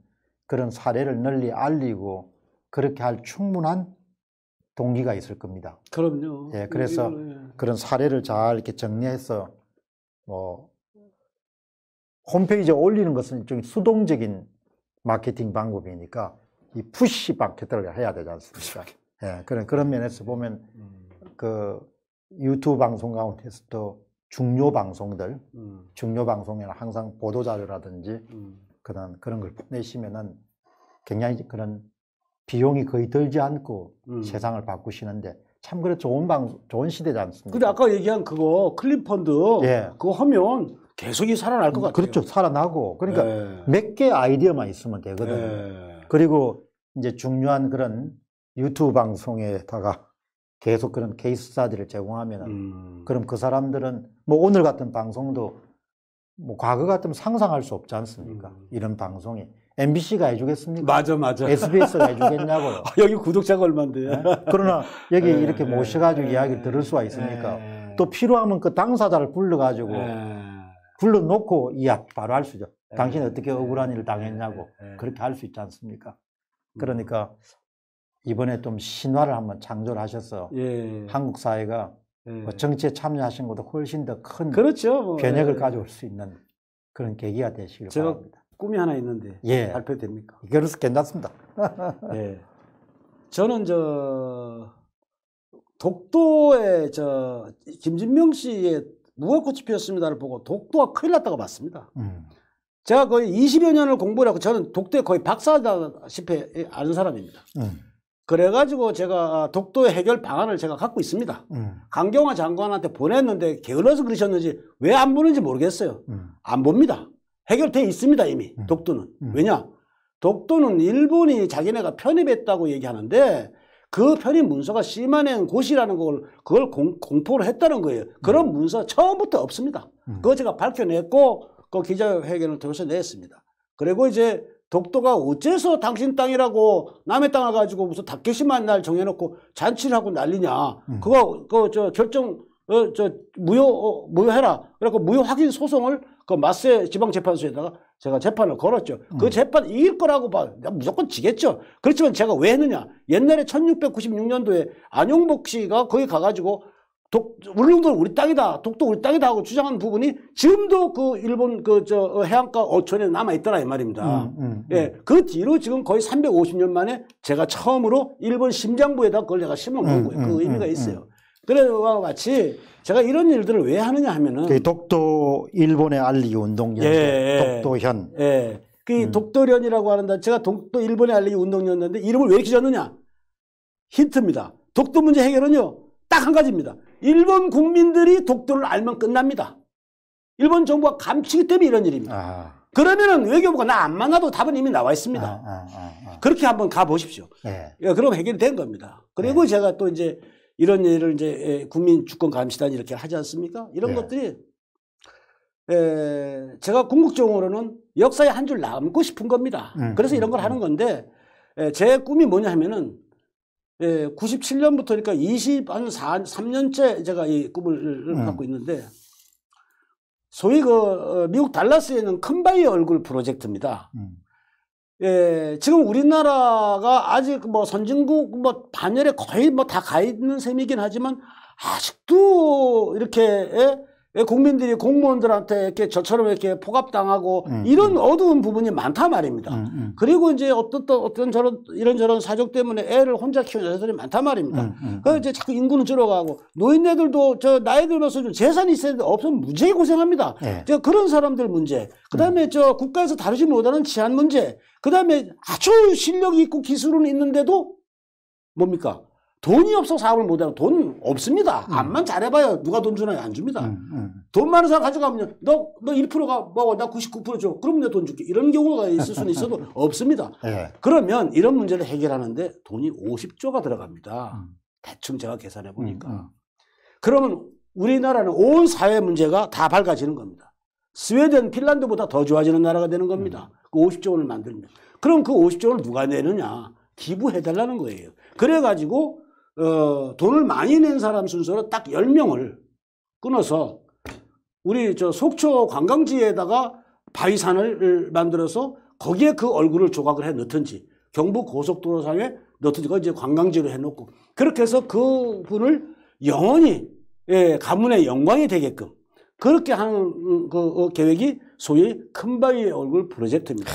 그런 사례를 널리 알리고 그렇게 할 충분한 동기가 있을 겁니다. 그럼요. 예, 그래서 예. 그런 사례를 잘 이렇게 정리해서 뭐 홈페이지에 올리는 것은 좀 수동적인 마케팅 방법이니까 이 푸시 마케터를 해야 되지 않습니까? 예, 그런 그런 면에서 보면 음. 그 유튜브 방송 가운데서도 중요 방송들, 음. 중요 방송에는 항상 보도 자료라든지 음. 그런 걸 보내시면은 굉장히 그런 비용이 거의 들지 않고 음. 세상을 바꾸시는데 참 그래 좋은 방 좋은 시대지 않습니까? 근데 아까 얘기한 그거 클립펀드 예. 그거 하면 계속이 살아날 것 음, 같아요. 그렇죠. 살아나고. 그러니까 네. 몇개 아이디어만 있으면 되거든 네. 그리고 이제 중요한 그런 유튜브 방송에다가 계속 그런 케이스 사들를 제공하면 음. 그럼 그 사람들은 뭐 오늘 같은 방송도 뭐 과거 같으면 상상할 수 없지 않습니까? 음. 이런 방송이. MBC가 해주겠습니까? 맞아, 맞아. SBS가 (laughs) 해주겠냐고요. 아, 여기 구독자가 얼만데. 네? 그러나 여기 네. 이렇게 모셔가지고 네. 이야기를 들을 수가 있습니까? 네. 또 필요하면 그 당사자를 불러가지고 불러놓고 이야 바로 할 수죠. 예. 당신이 어떻게 예. 억울한 일을 당했냐고 예. 그렇게 할 수 있지 않습니까? 음. 그러니까 이번에 좀 신화를 한번 창조를 하셔서 예. 한국 사회가 예. 뭐 정치에 참여하신 것도 훨씬 더큰 그렇죠. 뭐. 변혁을 예. 가져올 수 있는 그런 계기가 되시길 제가 바랍니다. 꿈이 하나 있는데 예. 발표됩니까? 그래서 괜찮습니다. (laughs) 예. 저는 저독도에저 김진명 씨의 무엇꽃이 피었습니다를 보고 독도가 큰일 났다고 봤습니다. 음. 제가 거의 20여 년을 공부를 하고 저는 독도에 거의 박사다시피 아는 사람입니다. 음. 그래가지고 제가 독도의 해결 방안을 제가 갖고 있습니다. 음. 강경화 장관한테 보냈는데 게을러서 그러셨는지 왜 안 보는지 모르겠어요. 음. 안 봅니다. 해결돼 있습니다 이미 음. 독도는. 음. 왜냐? 독도는 일본이 자기네가 편입했다고 얘기하는데 그편의 문서가 심한 곳이라는 걸 그걸 공, 공포를 했다는 거예요. 그런 음. 문서 처음부터 없습니다. 음. 그거 제가 밝혀냈고 그 기자회견을 통해서 냈습니다. 그리고 이제 독도가 어째서 당신 땅이라고 남의 땅을 가지고 무슨 닭개심한 날 정해놓고 잔치를 하고 난리냐. 음. 그거, 그, 저, 결정, 어, 저, 무효, 어, 무효해라. 그래갖고 무효 확인 소송을 그 마세 지방재판소에다가 제가 재판을 걸었죠. 그 음. 재판 이길 거라고 봐. 무조건 지겠죠. 그렇지만 제가 왜 했느냐. 옛날에 1696년도에 안용복 씨가 거기 가가지고 독, 울릉도 우리 땅이다. 독도 우리 땅이다 하고 주장한 부분이 지금도 그 일본 그저 어, 해안가 어촌에 남아있더라 이 말입니다. 음, 음, 음. 예. 그 뒤로 지금 거의 350년 만에 제가 처음으로 일본 심장부에다 걸 내가 심은 음, 거고요. 그 의미가 있어요. 그래와 같이 제가 이런 일들을 왜 하느냐 하면은 그 독도 일본의 알리기 운동연 예, 예, 독도현 예. 그 음. 독도련이라고 하는데 제가 독도 일본의 알리기 운동연인데 이름을 왜 이렇게 줬느냐 힌트입니다. 독도 문제 해결은요 딱 한 가지입니다. 일본 국민들이 독도를 알면 끝납니다. 일본 정부가 감추기 때문에 이런 일입니다. 아. 그러면은 외교부가 나 안 만나도 답은 이미 나와 있습니다. 아, 아, 아, 아. 그렇게 한번 가보십시오. 예. 그러니까 그럼 해결된 이 겁니다. 그리고 예. 제가 또 이제 이런 일을 이제 예, 국민 주권 감시단 이렇게 하지 않습니까? 이런 네. 것들이 에, 예, 제가 궁극적으로는 역사에 한 줄 남고 싶은 겁니다. 음, 그래서 이런 음, 걸 음, 하는 건데 에, 예, 제 꿈이 뭐냐 하면은 에, 97년부터 그러니까 2 3년째 제가 이 꿈을 음. 갖고 있는데 소위 그 어, 미국 달라스에 있는 큰바위 얼굴 프로젝트입니다. 음. 예, 지금 우리나라가 아직 뭐 선진국 뭐 반열에 거의 뭐 다 가 있는 셈이긴 하지만 아직도 이렇게 예? 예, 국민들이 공무원들한테 이렇게 저처럼 이렇게 포갑당하고 음, 이런 음. 어두운 부분이 많다 말입니다. 음, 음. 그리고 이제 어떤 어떤 저런 이런저런 사족 때문에 애를 혼자 키우는 여자들이 많단 말입니다. 음, 음, 그래서 이제 자꾸 인구는 줄어가고 노인네들도 저 나이 들면서 좀 재산이 있어야 되 없으면 무지하게 고생합니다. 네. 그런 사람들 문제. 그다음에 저 국가에서 다루지 못하는 치안 문제. 그다음에 아주 실력이 있고 기술은 있는데도 뭡니까? 돈이 없어 사업을 못하고 돈 없습니다. 음. 암만 잘해봐요. 누가 돈 주나요? 안 줍니다. 음, 음. 돈 많은 사람 가져가면 너, 너 1%가 먹어. 나99% 줘. 그럼 내 돈 줄게. 이런 경우가 있을 수는 있어도 (laughs) 예. 없습니다. 네. 그러면 이런 문제를 해결하는데 돈이 50조가 들어갑니다. 음. 대충 제가 계산해 보니까. 음, 음. 그러면 우리나라는 온 사회 문제가 다 밝아지는 겁니다. 스웨덴, 핀란드보다 더 좋아지는 나라가 되는 겁니다. 그 50조 원을 만들면. 그럼 그 50조 원을 누가 내느냐. 기부해달라는 거예요. 그래가지고 어, 돈을 많이 낸 사람 순서로 딱 10명을 끊어서 우리 저 속초 관광지에다가 바위산을 만들어서 거기에 그 얼굴을 조각을 해 넣든지 경북 고속도로상에 넣든지 이제 관광지로 해놓고 그렇게 해서 그 분을 영원히 예, 가문의 영광이 되게끔 그렇게 하는 그 어, 계획이 소위 큰바위의 얼굴 프로젝트입니다.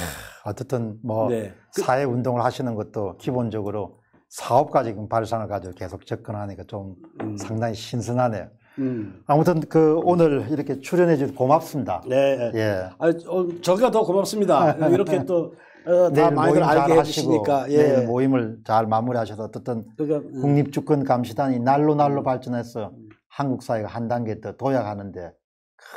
어쨌든 뭐 네. 그 사회 운동을 하시는 것도 기본적으로 사업가 지금 발상을 가지고 계속 접근하니까 좀 음. 상당히 신선하네요. 음. 아무튼 그 음. 오늘 이렇게 출연해 주셔서 고맙습니다. 네. 네. 예. 아, 어, 저희가 더 고맙습니다. (laughs) 이렇게 또 어, 다 네, 많이들 알게 해주시니까 예. 네, 모임을 잘 마무리하셔서 어쨌 그러니까, 음. 국립주권감시단이 날로 날로 음. 발전해서 음. 한국 사회가 한 단계 더 도약하는데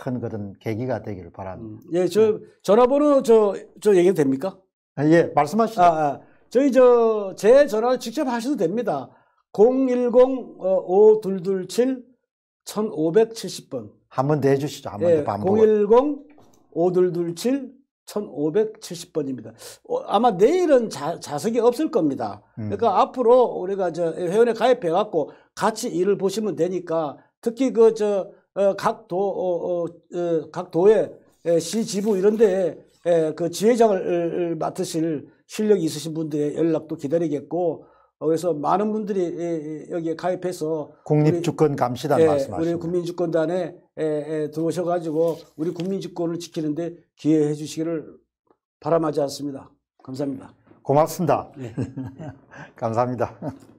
큰 그런 계기가 되기를 바랍니다. 음. 예, 저 전화번호 저저 얘기 됩니까? 아, 예, 말씀하시죠. 아, 아. 저희 저 제 전화를 직접 하셔도 됩니다. 010-5227-1570번. 어, 한번 더 해주시죠. 한 번더 반복. 010-5227 1570번입니다. 어, 아마 내일은 자, 자석이 없을 겁니다. 음. 그러니까 앞으로 우리가 저 회원에 가입해 갖고 같이 일을 보시면 되니까 특히 그 저 각도각 어, 어, 어, 어 도의 예, 시 지부 이런 데에 예, 그 지회장을 맡으실 실력이 있으신 분들의 연락도 기다리겠고 어, 그래서 많은 분들이 예, 예, 여기에 가입해서 국립주권감시단 말씀하시죠. 우리 국민주권단에 들어오셔가지고 우리 국민주권을 지키는데 기여해 주시기를 바라마지 않습니다. 감사합니다. 고맙습니다. 네. (laughs) 감사합니다.